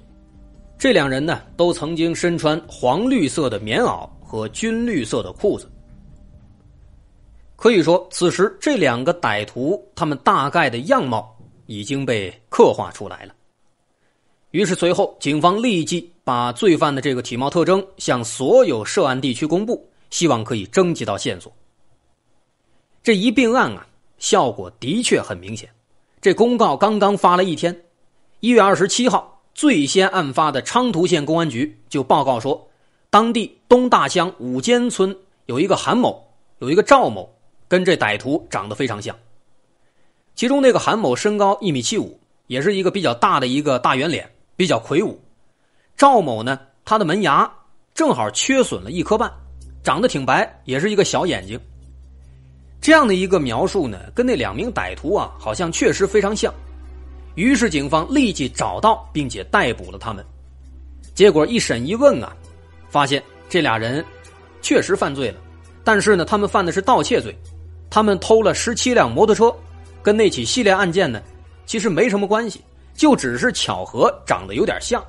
这两人呢，都曾经身穿黄绿色的棉袄和军绿色的裤子。可以说，此时这两个歹徒他们大概的样貌已经被刻画出来了。于是，随后警方立即把罪犯的这个体貌特征向所有涉案地区公布，希望可以征集到线索。这一并案啊。效果的确很明显，这公告刚刚发了一天，一月二十七号最先案发的昌图县公安局就报告说，当地东大乡五间村有一个韩某，有一个赵某，跟这歹徒长得非常像。其中那个韩某身高一米七五，也是一个比较大的一个大圆脸，比较魁梧。赵某呢，他的门牙正好缺损了一颗半，长得挺白，也是一个小眼睛。这样的一个描述呢，跟那两名歹徒啊，好像确实非常像。于是警方立即找到并且逮捕了他们。结果一审一问啊，发现这俩人确实犯罪了，但是呢，他们犯的是盗窃罪。他们偷了十七辆摩托车，跟那起系列案件呢，其实没什么关系，就只是巧合长得有点像。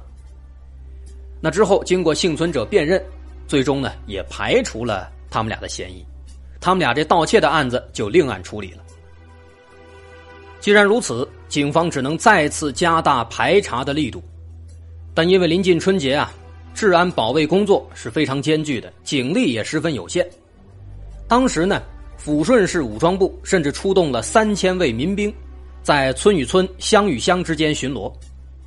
那之后经过幸存者辨认，最终呢也排除了他们俩的嫌疑。他们俩这盗窃的案子就另案处理了。既然如此，警方只能再次加大排查的力度。但因为临近春节啊，治安保卫工作是非常艰巨的，警力也十分有限。当时呢，抚顺市武装部甚至出动了三千位民兵，在村与村、乡与乡之间巡逻；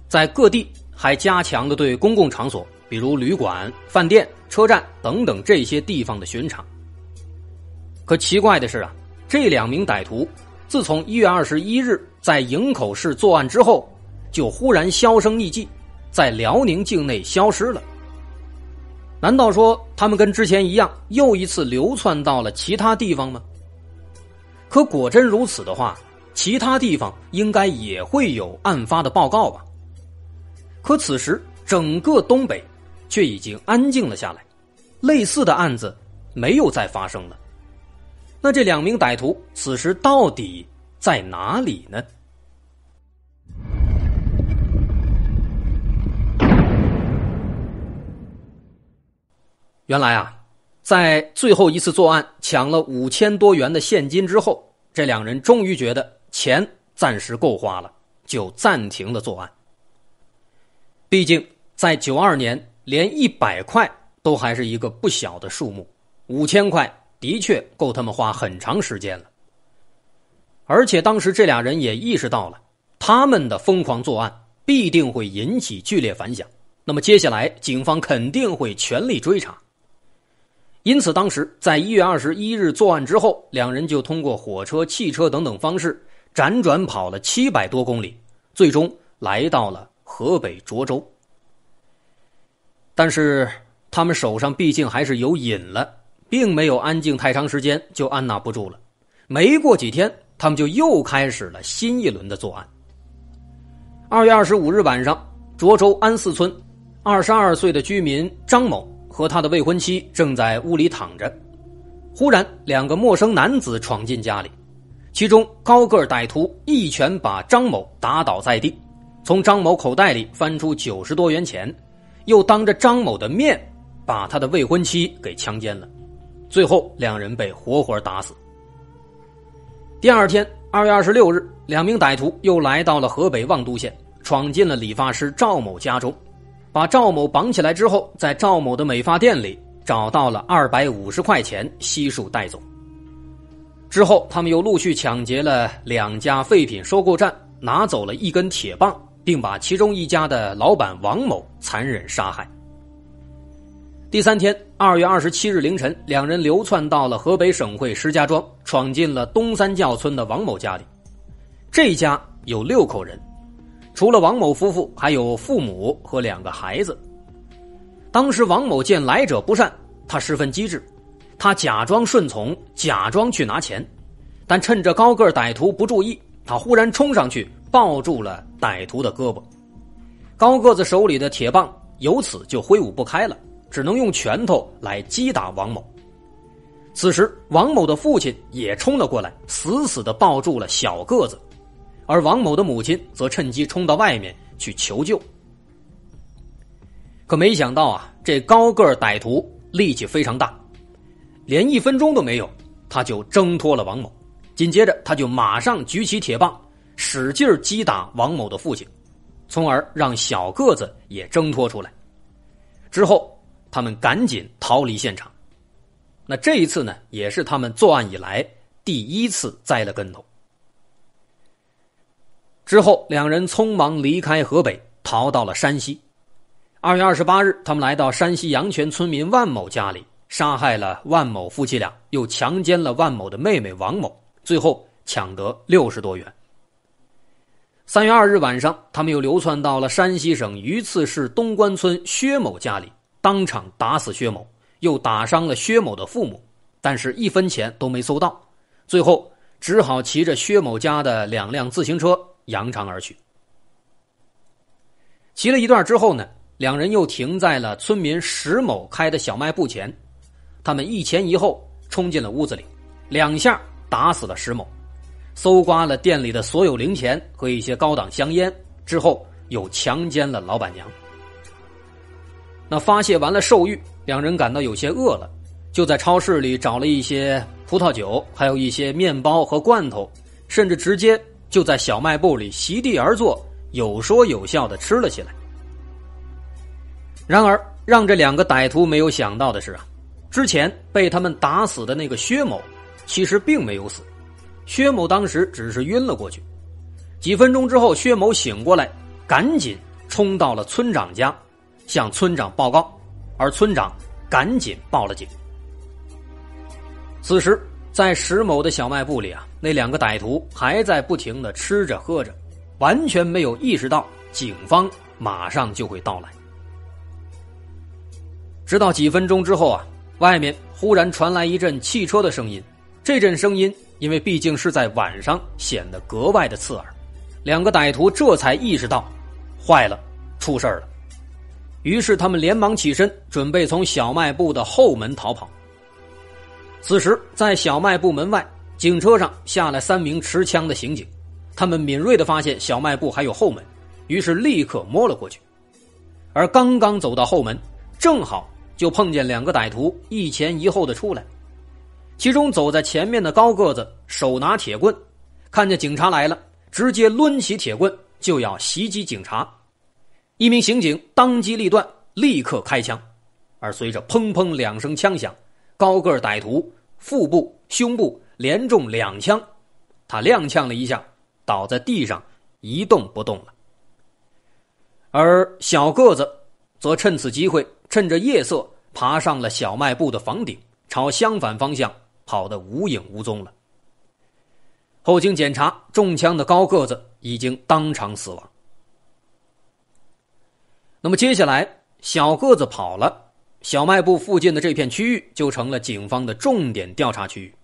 在各地还加强了对公共场所，比如旅馆、饭店、车站等等这些地方的巡查。可奇怪的是啊，这两名歹徒自从一月二十一日在营口市作案之后，就忽然销声匿迹，在辽宁境内消失了。难道说他们跟之前一样，又一次流窜到了其他地方吗？可果真如此的话，其他地方应该也会有案发的报告吧？可此时整个东北却已经安静了下来，类似的案子没有再发生了。那这两名歹徒此时到底在哪里呢？原来啊，在最后一次作案抢了五千多元的现金之后，这两人终于觉得钱暂时够花了，就暂停了作案。毕竟在九二年，连一百块都还是一个不小的数目，五千块。的确够他们花很长时间了，而且当时这俩人也意识到了，他们的疯狂作案必定会引起剧烈反响。那么接下来，警方肯定会全力追查。因此，当时在一月二十一日作案之后，两人就通过火车、汽车等等方式，辗转跑了七百多公里，最终来到了河北涿州。但是，他们手上毕竟还是有瘾了。并没有安静太长时间，就按捺不住了。没过几天，他们就又开始了新一轮的作案。二月二十五日晚上，涿州安四村，二十二岁的居民张某和他的未婚妻正在屋里躺着，忽然两个陌生男子闯进家里，其中高个儿歹徒一拳把张某打倒在地，从张某口袋里翻出九十多元钱，又当着张某的面把他的未婚妻给强奸了。最后，两人被活活打死。第二天，二月二十六日，两名歹徒又来到了河北望都县，闯进了理发师赵某家中，把赵某绑起来之后，在赵某的美发店里找到了二百五十块钱，悉数带走。之后，他们又陆续抢劫了两家废品收购站，拿走了一根铁棒，并把其中一家的老板王某残忍杀害。第三天，二月二十七日凌晨，两人流窜到了河北省会石家庄，闯进了东三教村的王某家里。这家有六口人，除了王某夫妇，还有父母和两个孩子。当时王某见来者不善，他十分机智，他假装顺从，假装去拿钱，但趁着高个儿歹徒不注意，他忽然冲上去抱住了歹徒的胳膊，高个子手里的铁棒由此就挥舞不开了。只能用拳头来击打王某。此时，王某的父亲也冲了过来，死死的抱住了小个子，而王某的母亲则趁机冲到外面去求救。可没想到啊，这高个儿歹徒力气非常大，连一分钟都没有，他就挣脱了王某。紧接着，他就马上举起铁棒，使劲击打王某的父亲，从而让小个子也挣脱出来。之后。他们赶紧逃离现场。那这一次呢，也是他们作案以来第一次栽了跟头。之后，两人匆忙离开河北，逃到了山西。二月二十八日，他们来到山西阳泉村民万某家里，杀害了万某夫妻俩，又强奸了万某的妹妹王某，最后抢得六十多元。三月二日晚上，他们又流窜到了山西省榆次市东关村薛某家里。当场打死薛某，又打伤了薛某的父母，但是一分钱都没搜到，最后只好骑着薛某家的两辆自行车扬长而去。骑了一段之后呢，两人又停在了村民石某开的小卖部前，他们一前一后冲进了屋子里，两下打死了石某，搜刮了店里的所有零钱和一些高档香烟，之后又强奸了老板娘。那发泄完了兽欲，两人感到有些饿了，就在超市里找了一些葡萄酒，还有一些面包和罐头，甚至直接就在小卖部里席地而坐，有说有笑的吃了起来。然而，让这两个歹徒没有想到的是啊，之前被他们打死的那个薛某，其实并没有死，薛某当时只是晕了过去。几分钟之后，薛某醒过来，赶紧冲到了村长家。向村长报告，而村长赶紧报了警。此时，在石某的小卖部里啊，那两个歹徒还在不停的吃着喝着，完全没有意识到警方马上就会到来。直到几分钟之后啊，外面忽然传来一阵汽车的声音，这阵声音因为毕竟是在晚上，显得格外的刺耳。两个歹徒这才意识到，坏了，出事了。于是他们连忙起身，准备从小卖部的后门逃跑。此时，在小卖部门外，警车上下来三名持枪的刑警，他们敏锐的发现小卖部还有后门，于是立刻摸了过去。而刚刚走到后门，正好就碰见两个歹徒一前一后的出来，其中走在前面的高个子手拿铁棍，看见警察来了，直接抡起铁棍就要袭击警察。一名刑警当机立断，立刻开枪。而随着“砰砰”两声枪响，高个儿歹徒腹部、胸部连中两枪，他踉跄了一下，倒在地上一动不动了。而小个子则趁此机会，趁着夜色爬上了小卖部的房顶，朝相反方向跑得无影无踪了。后经检查，中枪的高个子已经当场死亡。那么接下来，小个子跑了，小卖部附近的这片区域就成了警方的重点调查区域。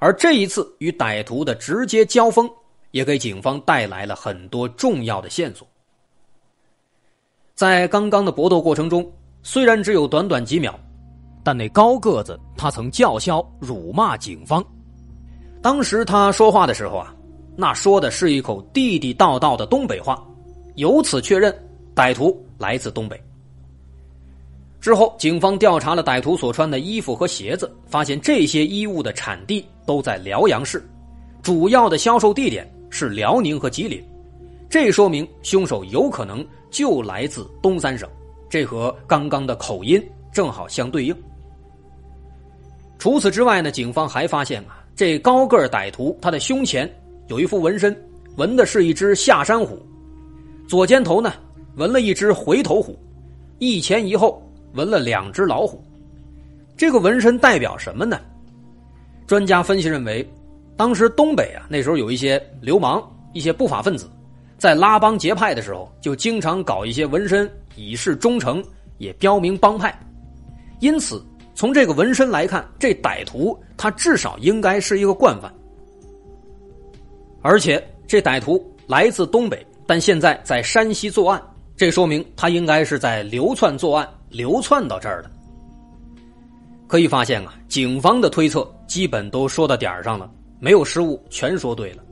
而这一次与歹徒的直接交锋，也给警方带来了很多重要的线索。在刚刚的搏斗过程中，虽然只有短短几秒，但那高个子他曾叫嚣辱骂警方。当时他说话的时候啊，那说的是一口地地道道的东北话，由此确认歹徒。来自东北。之后，警方调查了歹徒所穿的衣服和鞋子，发现这些衣物的产地都在辽阳市，主要的销售地点是辽宁和吉林，这说明凶手有可能就来自东三省，这和刚刚的口音正好相对应。除此之外呢，警方还发现啊，这高个儿歹徒他的胸前有一副纹身，纹的是一只下山虎，左肩头呢。纹了一只回头虎，一前一后纹了两只老虎，这个纹身代表什么呢？专家分析认为，当时东北啊，那时候有一些流氓、一些不法分子，在拉帮结派的时候，就经常搞一些纹身以示忠诚，也标明帮派。因此，从这个纹身来看，这歹徒他至少应该是一个惯犯，而且这歹徒来自东北，但现在在山西作案。这说明他应该是在流窜作案，流窜到这儿的。可以发现啊，警方的推测基本都说到点儿上了，没有失误，全说对了。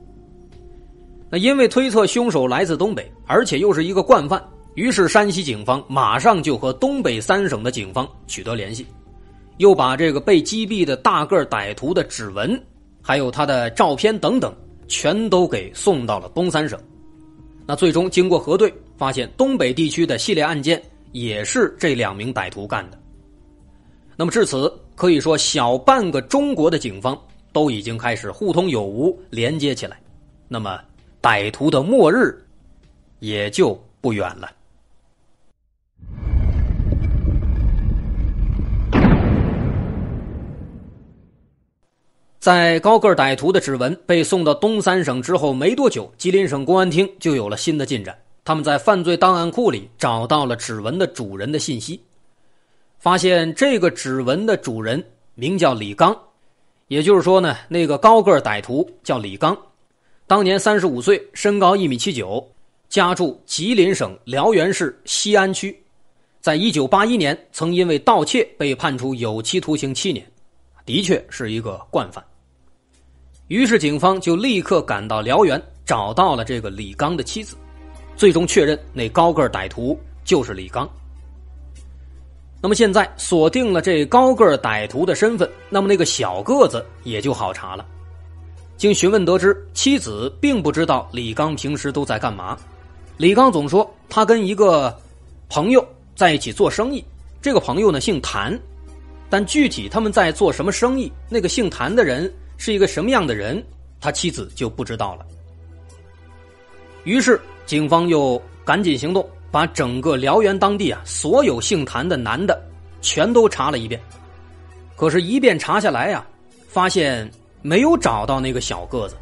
那因为推测凶手来自东北，而且又是一个惯犯，于是山西警方马上就和东北三省的警方取得联系，又把这个被击毙的大个儿歹徒的指纹、还有他的照片等等，全都给送到了东三省。那最终经过核对。发现东北地区的系列案件也是这两名歹徒干的。那么至此，可以说小半个中国的警方都已经开始互通有无，连接起来。那么歹徒的末日也就不远了。在高个儿歹徒的指纹被送到东三省之后没多久，吉林省公安厅就有了新的进展。他们在犯罪档案库里找到了指纹的主人的信息，发现这个指纹的主人名叫李刚，也就是说呢，那个高个儿歹徒叫李刚，当年三十五岁，身高一米七九，家住吉林省辽源市西安区，在一九八一年曾因为盗窃被判处有期徒刑七年，的确是一个惯犯。于是警方就立刻赶到辽源，找到了这个李刚的妻子。最终确认，那高个儿歹徒就是李刚。那么现在锁定了这高个儿歹徒的身份，那么那个小个子也就好查了。经询问得知，妻子并不知道李刚平时都在干嘛。李刚总说他跟一个朋友在一起做生意，这个朋友呢姓谭，但具体他们在做什么生意，那个姓谭的人是一个什么样的人，他妻子就不知道了。于是。警方又赶紧行动，把整个辽源当地啊所有姓谭的男的全都查了一遍，可是，一遍查下来呀，发现没有找到那个小个子。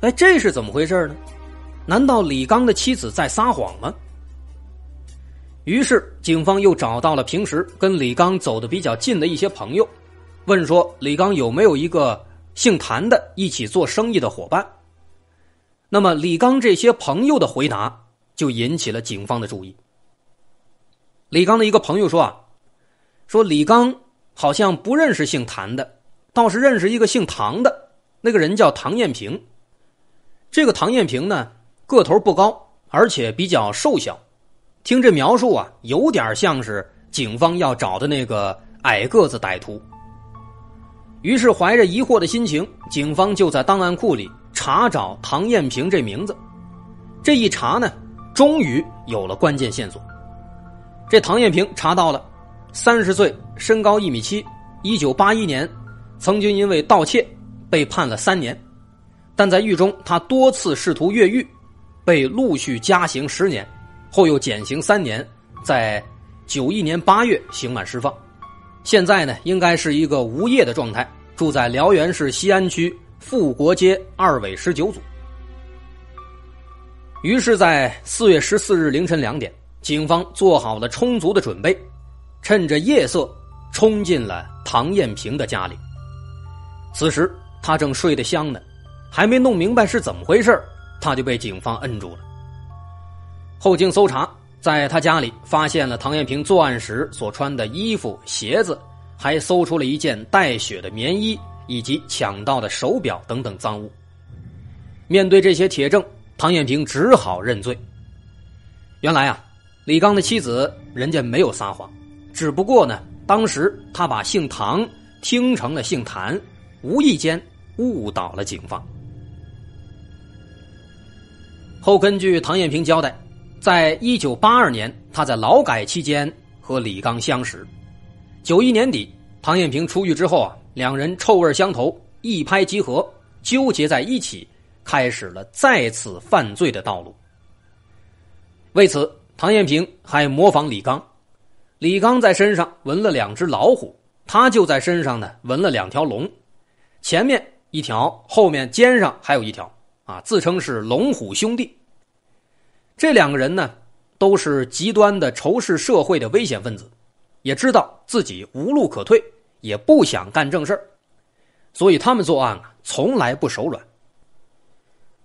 哎，这是怎么回事呢？难道李刚的妻子在撒谎吗？于是，警方又找到了平时跟李刚走的比较近的一些朋友，问说李刚有没有一个姓谭的一起做生意的伙伴？那么，李刚这些朋友的回答就引起了警方的注意。李刚的一个朋友说：“啊，说李刚好像不认识姓谭的，倒是认识一个姓唐的。那个人叫唐艳平。这个唐艳平呢，个头不高，而且比较瘦小。听这描述啊，有点像是警方要找的那个矮个子歹徒。”于是，怀着疑惑的心情，警方就在档案库里。查找唐艳平这名字，这一查呢，终于有了关键线索。这唐艳平查到了，三十岁，身高一米七，一九八一年，曾经因为盗窃被判了三年，但在狱中他多次试图越狱，被陆续加刑十年，后又减刑三年，在九一年八月刑满释放。现在呢，应该是一个无业的状态，住在辽源市西安区。富国街二委十九组。于是，在四月十四日凌晨两点，警方做好了充足的准备，趁着夜色冲进了唐艳平的家里。此时，他正睡得香呢，还没弄明白是怎么回事他就被警方摁住了。后经搜查，在他家里发现了唐艳平作案时所穿的衣服、鞋子，还搜出了一件带血的棉衣。以及抢到的手表等等赃物，面对这些铁证，唐艳平只好认罪。原来啊，李刚的妻子人家没有撒谎，只不过呢，当时他把姓唐听成了姓谭，无意间误导了警方。后根据唐艳平交代，在一九八二年他在劳改期间和李刚相识。九一年底，唐艳平出狱之后啊。两人臭味相投，一拍即合，纠结在一起，开始了再次犯罪的道路。为此，唐艳平还模仿李刚。李刚在身上纹了两只老虎，他就在身上呢纹了两条龙，前面一条，后面肩上还有一条啊，自称是龙虎兄弟。这两个人呢，都是极端的仇视社会的危险分子，也知道自己无路可退。也不想干正事所以他们作案啊，从来不手软。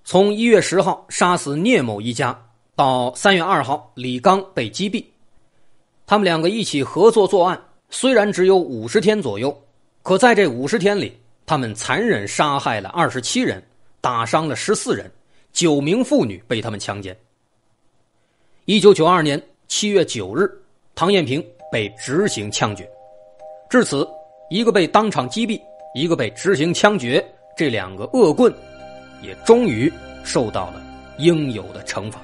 从一月十号杀死聂某一家到三月二号李刚被击毙，他们两个一起合作作案，虽然只有五十天左右，可在这五十天里，他们残忍杀害了二十七人，打伤了十四人，九名妇女被他们强奸。一九九二年七月九日，唐艳萍被执行枪决，至此。一个被当场击毙，一个被执行枪决，这两个恶棍，也终于受到了应有的惩罚。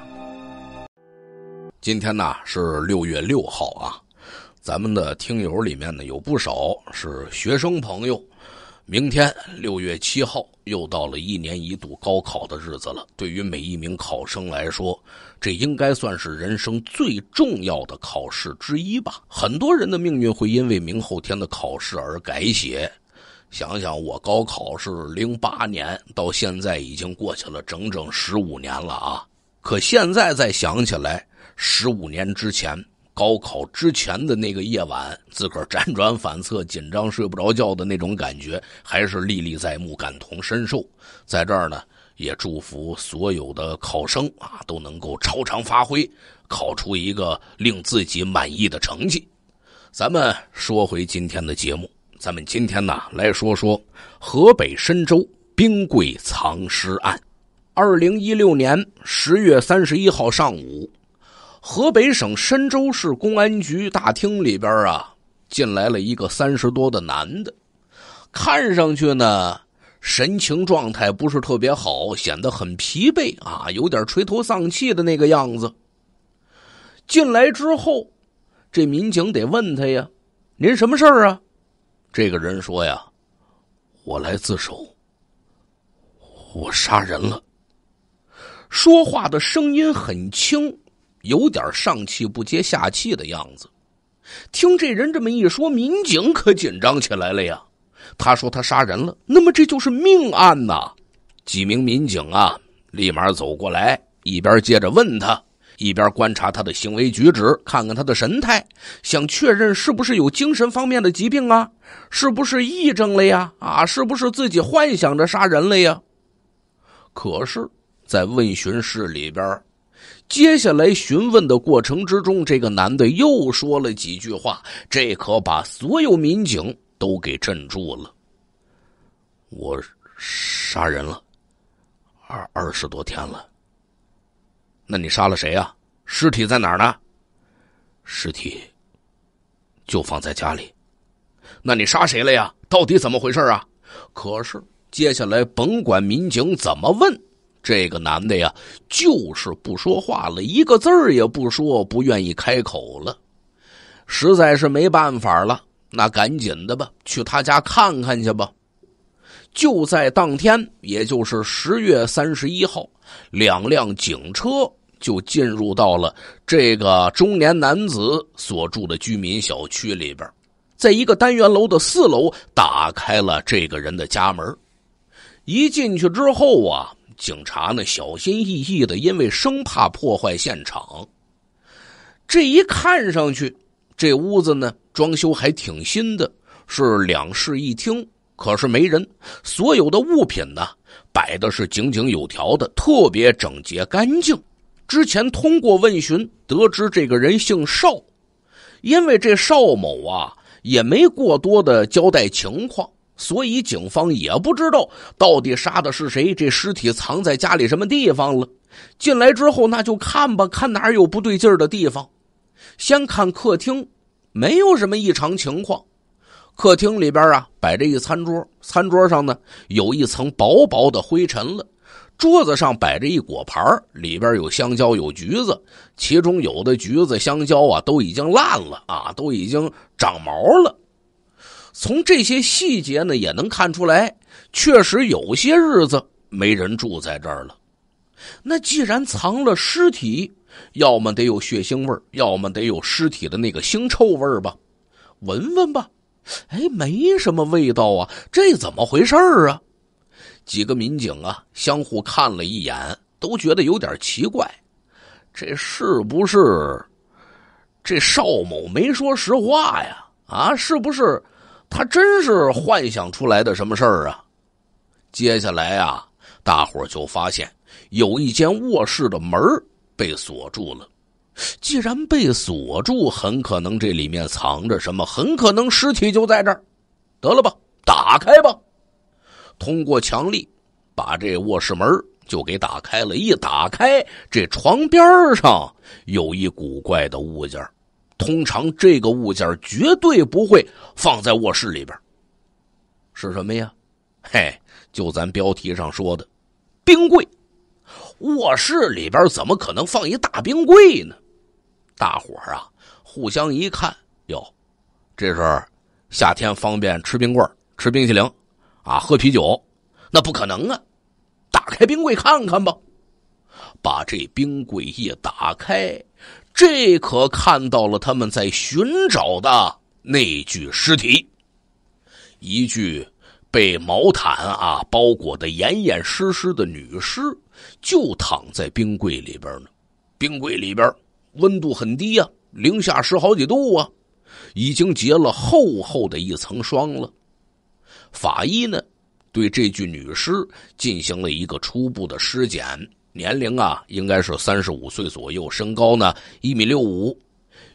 今天呢是六月六号啊，咱们的听友里面呢有不少是学生朋友，明天六月七号。又到了一年一度高考的日子了。对于每一名考生来说，这应该算是人生最重要的考试之一吧。很多人的命运会因为明后天的考试而改写。想想我高考是零八年，到现在已经过去了整整十五年了啊！可现在再想起来，十五年之前。高考之前的那个夜晚，自个儿辗转反侧、紧张睡不着觉的那种感觉，还是历历在目、感同身受。在这儿呢，也祝福所有的考生啊，都能够超常发挥，考出一个令自己满意的成绩。咱们说回今天的节目，咱们今天呢来说说河北深州兵贵藏尸案。二零一六年十月三十一号上午。河北省深州市公安局大厅里边啊，进来了一个三十多的男的，看上去呢，神情状态不是特别好，显得很疲惫啊，有点垂头丧气的那个样子。进来之后，这民警得问他呀：“您什么事儿啊？”这个人说：“呀，我来自首，我杀人了。”说话的声音很轻。有点上气不接下气的样子，听这人这么一说，民警可紧张起来了呀。他说他杀人了，那么这就是命案呐。几名民警啊，立马走过来，一边接着问他，一边观察他的行为举止，看看他的神态，想确认是不是有精神方面的疾病啊，是不是癔症了呀，啊，是不是自己幻想着杀人了呀？可是，在问询室里边。接下来询问的过程之中，这个男的又说了几句话，这可把所有民警都给镇住了。我杀人了，二二十多天了。那你杀了谁呀？尸体在哪儿呢？尸体就放在家里。那你杀谁了呀？到底怎么回事啊？可是接下来，甭管民警怎么问。这个男的呀，就是不说话了，一个字儿也不说，不愿意开口了。实在是没办法了，那赶紧的吧，去他家看看去吧。就在当天，也就是十月三十一号，两辆警车就进入到了这个中年男子所住的居民小区里边，在一个单元楼的四楼打开了这个人的家门。一进去之后啊。警察呢，小心翼翼的，因为生怕破坏现场。这一看上去，这屋子呢装修还挺新的，是两室一厅，可是没人。所有的物品呢摆的是井井有条的，特别整洁干净。之前通过问询得知，这个人姓邵，因为这邵某啊也没过多的交代情况。所以警方也不知道到底杀的是谁，这尸体藏在家里什么地方了。进来之后，那就看吧，看哪有不对劲儿的地方。先看客厅，没有什么异常情况。客厅里边啊，摆着一餐桌，餐桌上呢有一层薄薄的灰尘了。桌子上摆着一果盘，里边有香蕉，有橘子，其中有的橘子、香蕉啊都已经烂了啊，都已经长毛了。从这些细节呢，也能看出来，确实有些日子没人住在这儿了。那既然藏了尸体，要么得有血腥味要么得有尸体的那个腥臭味吧，闻闻吧。哎，没什么味道啊，这怎么回事啊？几个民警啊相互看了一眼，都觉得有点奇怪。这是不是这邵某没说实话呀？啊，是不是？他真是幻想出来的什么事儿啊！接下来啊，大伙就发现有一间卧室的门被锁住了。既然被锁住，很可能这里面藏着什么，很可能尸体就在这儿。得了吧，打开吧。通过强力，把这卧室门就给打开了。一打开，这床边上有一古怪的物件通常这个物件绝对不会放在卧室里边，是什么呀？嘿，就咱标题上说的，冰柜。卧室里边怎么可能放一大冰柜呢？大伙啊，互相一看，哟，这是夏天方便吃冰棍、吃冰淇淋啊，喝啤酒，那不可能啊！打开冰柜看看吧，把这冰柜一打开。这可看到了他们在寻找的那具尸体，一具被毛毯啊包裹的严严实实的女尸，就躺在冰柜里边呢。冰柜里边温度很低啊，零下十好几度啊，已经结了厚厚的一层霜了。法医呢，对这具女尸进行了一个初步的尸检。年龄啊，应该是三十五岁左右，身高呢一米六五。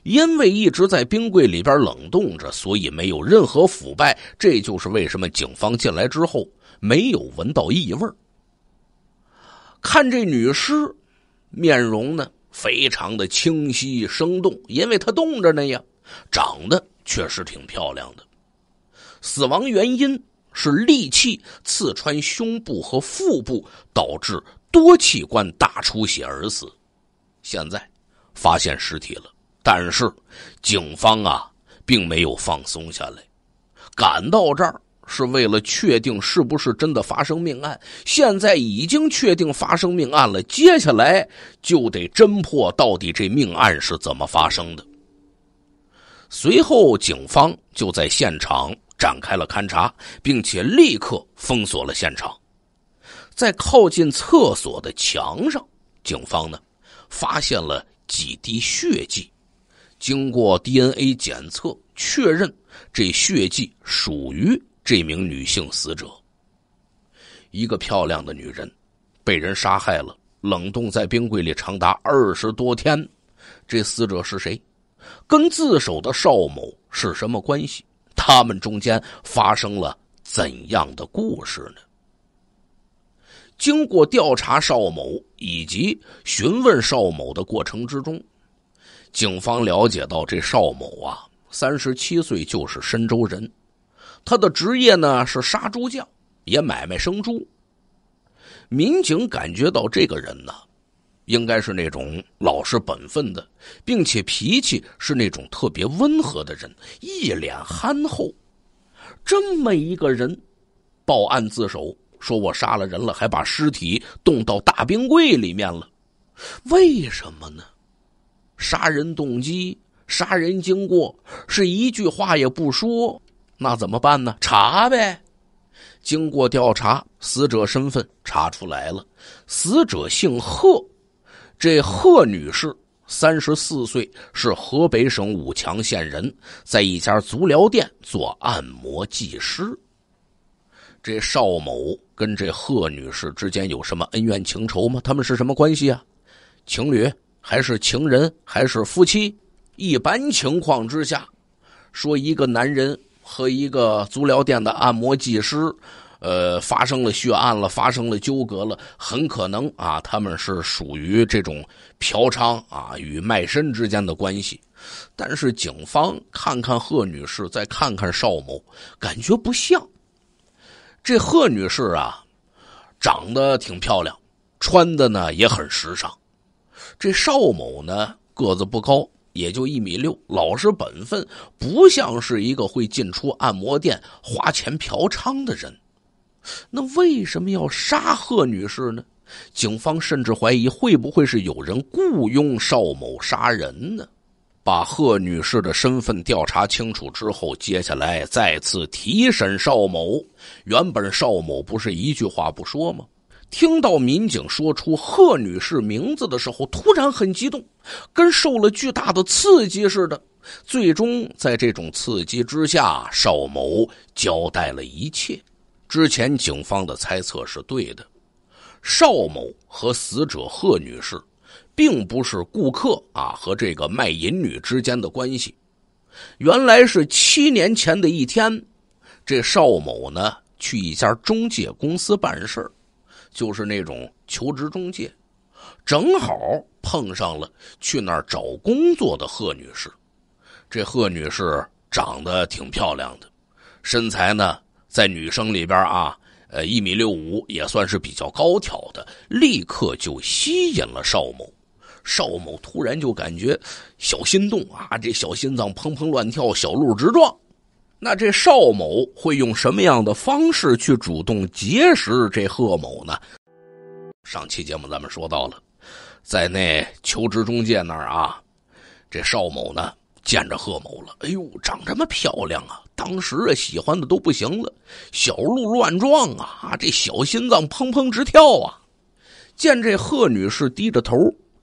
因为一直在冰柜里边冷冻着，所以没有任何腐败。这就是为什么警方进来之后没有闻到异味看这女尸，面容呢非常的清晰生动，因为她冻着呢呀，长得确实挺漂亮的。死亡原因是利器刺穿胸部和腹部，导致。多器官大出血而死，现在发现尸体了，但是警方啊并没有放松下来，赶到这儿是为了确定是不是真的发生命案，现在已经确定发生命案了，接下来就得侦破到底这命案是怎么发生的。随后，警方就在现场展开了勘查，并且立刻封锁了现场。在靠近厕所的墙上，警方呢发现了几滴血迹，经过 DNA 检测确认，这血迹属于这名女性死者。一个漂亮的女人被人杀害了，冷冻在冰柜里长达二十多天。这死者是谁？跟自首的邵某是什么关系？他们中间发生了怎样的故事呢？经过调查邵某以及询问邵某的过程之中，警方了解到这邵某啊，三十七岁，就是深州人，他的职业呢是杀猪匠，也买卖生猪。民警感觉到这个人呢，应该是那种老实本分的，并且脾气是那种特别温和的人，一脸憨厚。这么一个人，报案自首。说我杀了人了，还把尸体冻到大冰柜里面了，为什么呢？杀人动机、杀人经过是一句话也不说，那怎么办呢？查呗。经过调查，死者身份查出来了，死者姓贺，这贺女士三十四岁，是河北省武强县人，在一家足疗店做按摩技师。这邵某。跟这贺女士之间有什么恩怨情仇吗？他们是什么关系啊？情侣还是情人还是夫妻？一般情况之下，说一个男人和一个足疗店的按摩技师，呃，发生了血案了，发生了纠葛了，很可能啊，他们是属于这种嫖娼啊与卖身之间的关系。但是警方看看贺女士，再看看邵某，感觉不像。这贺女士啊，长得挺漂亮，穿的呢也很时尚。这邵某呢，个子不高，也就一米六，老实本分，不像是一个会进出按摩店、花钱嫖娼的人。那为什么要杀贺女士呢？警方甚至怀疑，会不会是有人雇佣邵某杀人呢？把贺女士的身份调查清楚之后，接下来再次提审邵某。原本邵某不是一句话不说吗？听到民警说出贺女士名字的时候，突然很激动，跟受了巨大的刺激似的。最终在这种刺激之下，邵某交代了一切。之前警方的猜测是对的，邵某和死者贺女士。并不是顾客啊和这个卖淫女之间的关系，原来是七年前的一天，这邵某呢去一家中介公司办事就是那种求职中介，正好碰上了去那儿找工作的贺女士。这贺女士长得挺漂亮的，身材呢在女生里边啊，呃一米六五也算是比较高挑的，立刻就吸引了邵某。邵某突然就感觉小心动啊，这小心脏砰砰乱跳，小鹿直撞。那这邵某会用什么样的方式去主动结识这贺某呢？上期节目咱们说到了，在那求职中介那儿啊，这邵某呢见着贺某了，哎呦，长这么漂亮啊，当时啊喜欢的都不行了，小鹿乱撞啊，这小心脏砰砰直跳啊。见这贺女士低着头。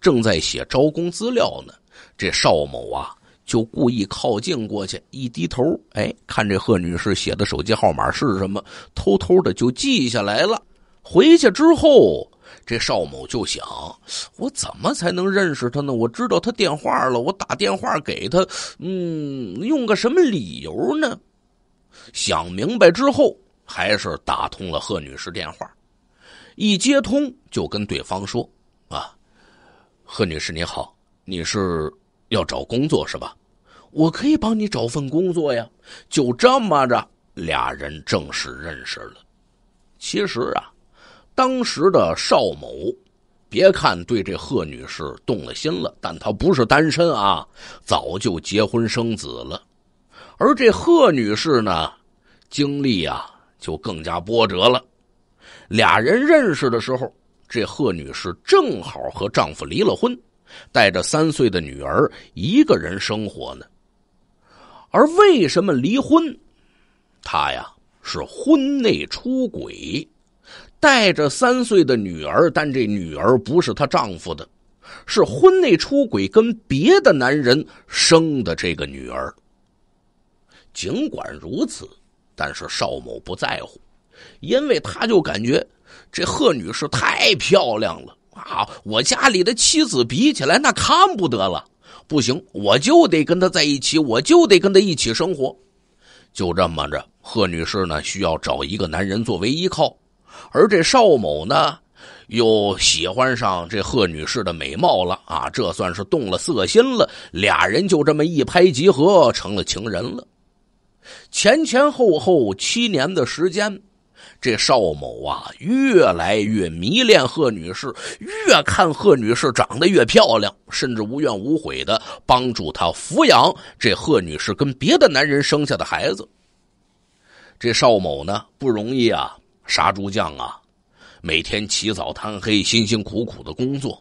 正在写招工资料呢，这邵某啊就故意靠近过去，一低头，哎，看这贺女士写的手机号码是什么，偷偷的就记下来了。回去之后，这邵某就想：我怎么才能认识她呢？我知道她电话了，我打电话给她，嗯，用个什么理由呢？想明白之后，还是打通了贺女士电话，一接通就跟对方说。贺女士你好，你是要找工作是吧？我可以帮你找份工作呀。就这么着，俩人正式认识了。其实啊，当时的邵某，别看对这贺女士动了心了，但他不是单身啊，早就结婚生子了。而这贺女士呢，经历啊就更加波折了。俩人认识的时候。这贺女士正好和丈夫离了婚，带着三岁的女儿一个人生活呢。而为什么离婚？她呀是婚内出轨，带着三岁的女儿，但这女儿不是她丈夫的，是婚内出轨跟别的男人生的这个女儿。尽管如此，但是邵某不在乎，因为他就感觉。这贺女士太漂亮了啊！我家里的妻子比起来那看不得了，不行，我就得跟她在一起，我就得跟她一起生活。就这么着，贺女士呢需要找一个男人作为依靠，而这邵某呢又喜欢上这贺女士的美貌了啊！这算是动了色心了。俩人就这么一拍即合，成了情人了。前前后后七年的时间。这邵某啊，越来越迷恋贺女士，越看贺女士长得越漂亮，甚至无怨无悔的帮助她抚养这贺女士跟别的男人生下的孩子。这邵某呢，不容易啊，杀猪匠啊，每天起早贪黑，辛辛苦苦的工作，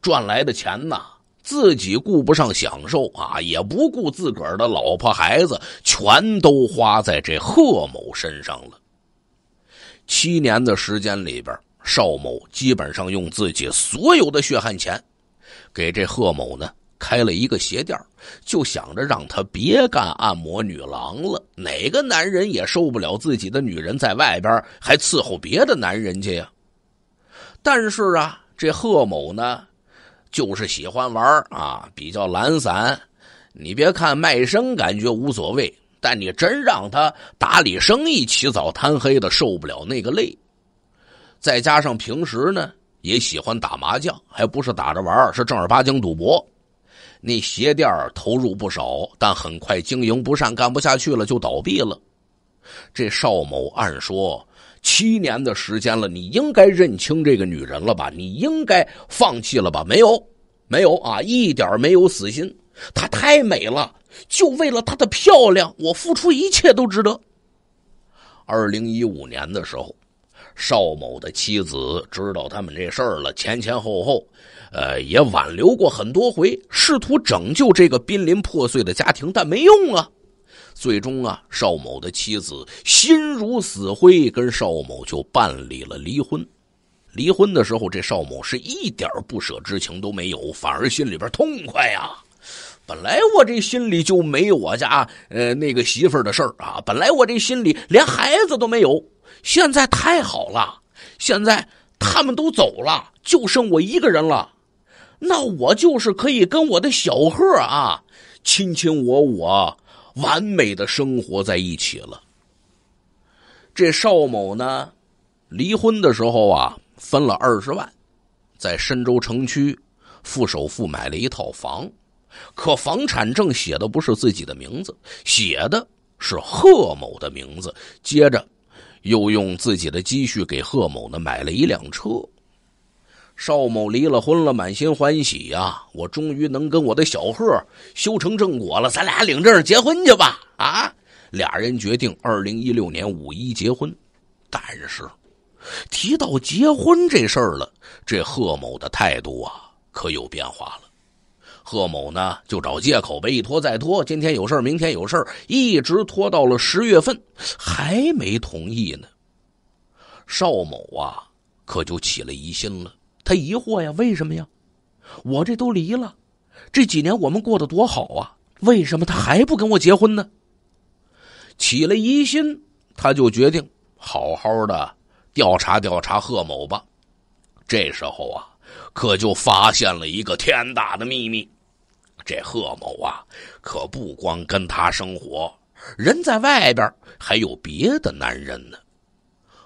赚来的钱呢，自己顾不上享受啊，也不顾自个儿的老婆孩子，全都花在这贺某身上了。七年的时间里边，邵某基本上用自己所有的血汗钱，给这贺某呢开了一个鞋店，就想着让他别干按摩女郎了。哪个男人也受不了自己的女人在外边还伺候别的男人去呀。但是啊，这贺某呢，就是喜欢玩啊，比较懒散。你别看卖身，感觉无所谓。但你真让他打理生意，起早贪黑的受不了那个累，再加上平时呢也喜欢打麻将，还不是打着玩是正儿八经赌博。那鞋店投入不少，但很快经营不善，干不下去了就倒闭了。这邵某按说七年的时间了，你应该认清这个女人了吧？你应该放弃了吧？没有，没有啊，一点没有死心。她太美了，就为了她的漂亮，我付出一切都值得。二零一五年的时候，邵某的妻子知道他们这事儿了，前前后后，呃，也挽留过很多回，试图拯救这个濒临破碎的家庭，但没用啊。最终啊，邵某的妻子心如死灰，跟邵某就办理了离婚。离婚的时候，这邵某是一点不舍之情都没有，反而心里边痛快呀。本来我这心里就没我家呃那个媳妇儿的事儿啊，本来我这心里连孩子都没有。现在太好了，现在他们都走了，就剩我一个人了，那我就是可以跟我的小贺啊，卿卿我我，完美的生活在一起了。这邵某呢，离婚的时候啊，分了二十万，在深州城区付首付买了一套房。可房产证写的不是自己的名字，写的是贺某的名字。接着，又用自己的积蓄给贺某呢买了一辆车。邵某离了婚了，满心欢喜呀，我终于能跟我的小贺修成正果了，咱俩领证结婚去吧！啊，俩人决定二零一六年五一结婚。但是，提到结婚这事儿了，这贺某的态度啊，可有变化了。贺某呢，就找借口呗，一拖再拖，今天有事明天有事一直拖到了十月份，还没同意呢。邵某啊，可就起了疑心了。他疑惑呀，为什么呀？我这都离了，这几年我们过得多好啊，为什么他还不跟我结婚呢？起了疑心，他就决定好好的调查调查贺某吧。这时候啊，可就发现了一个天大的秘密。这贺某啊，可不光跟他生活，人在外边还有别的男人呢。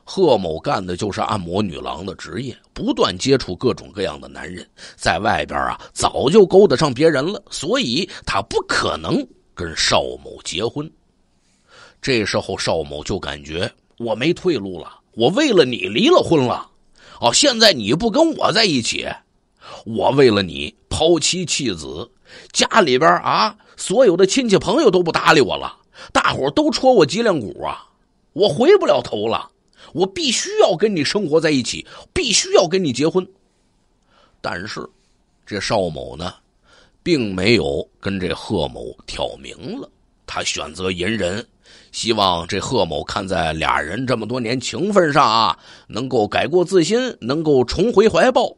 贺某干的就是按摩女郎的职业，不断接触各种各样的男人，在外边啊早就勾搭上别人了，所以他不可能跟邵某结婚。这时候邵某就感觉我没退路了，我为了你离了婚了，哦，现在你不跟我在一起，我为了你抛妻弃子。家里边啊，所有的亲戚朋友都不搭理我了，大伙都戳我脊梁骨啊！我回不了头了，我必须要跟你生活在一起，必须要跟你结婚。但是，这邵某呢，并没有跟这贺某挑明了，他选择隐忍，希望这贺某看在俩人这么多年情分上啊，能够改过自新，能够重回怀抱。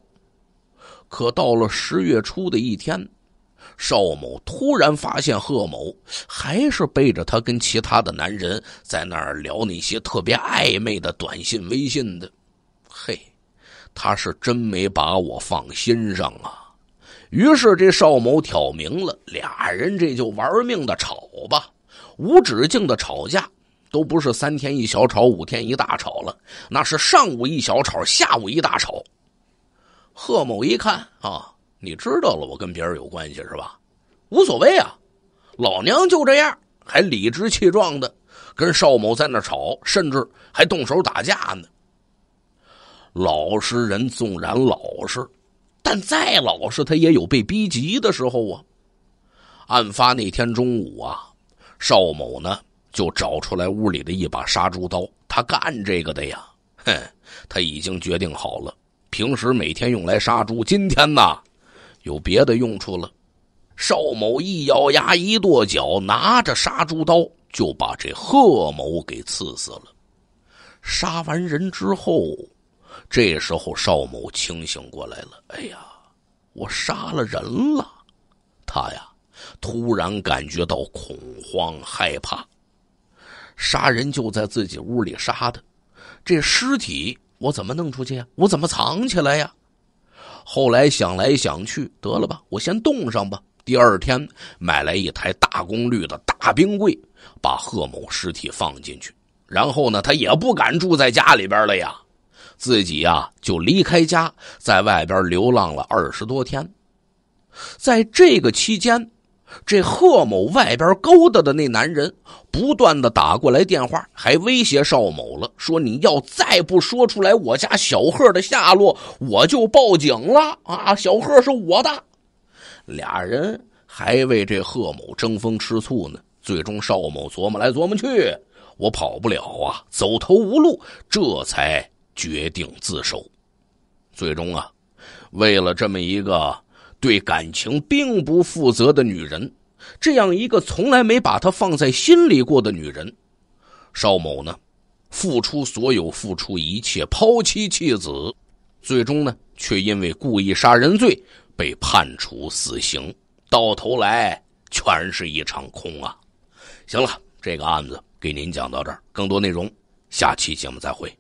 可到了十月初的一天。邵某突然发现贺某还是背着他跟其他的男人在那儿聊那些特别暧昧的短信、微信的，嘿，他是真没把我放心上啊！于是这邵某挑明了，俩人这就玩命的吵吧，无止境的吵架，都不是三天一小吵，五天一大吵了，那是上午一小吵，下午一大吵。贺某一看啊。你知道了，我跟别人有关系是吧？无所谓啊，老娘就这样，还理直气壮的跟邵某在那吵，甚至还动手打架呢。老实人纵然老实，但再老实他也有被逼急的时候啊。案发那天中午啊，邵某呢就找出来屋里的一把杀猪刀，他干这个的呀。哼，他已经决定好了，平时每天用来杀猪，今天呢。有别的用处了，邵某一咬牙一跺脚，拿着杀猪刀就把这贺某给刺死了。杀完人之后，这时候邵某清醒过来了。哎呀，我杀了人了！他呀，突然感觉到恐慌、害怕。杀人就在自己屋里杀的，这尸体我怎么弄出去呀？我怎么藏起来呀？后来想来想去，得了吧，我先冻上吧。第二天买来一台大功率的大冰柜，把贺某尸体放进去。然后呢，他也不敢住在家里边了呀，自己呀就离开家，在外边流浪了二十多天。在这个期间，这贺某外边勾搭的那男人，不断的打过来电话，还威胁邵某了，说你要再不说出来我家小贺的下落，我就报警了啊！小贺是我的，俩人还为这贺某争风吃醋呢。最终邵某琢磨来琢磨去，我跑不了啊，走投无路，这才决定自首。最终啊，为了这么一个。对感情并不负责的女人，这样一个从来没把她放在心里过的女人，邵某呢，付出所有，付出一切，抛妻弃子，最终呢，却因为故意杀人罪被判处死刑，到头来全是一场空啊！行了，这个案子给您讲到这儿，更多内容下期节目再会。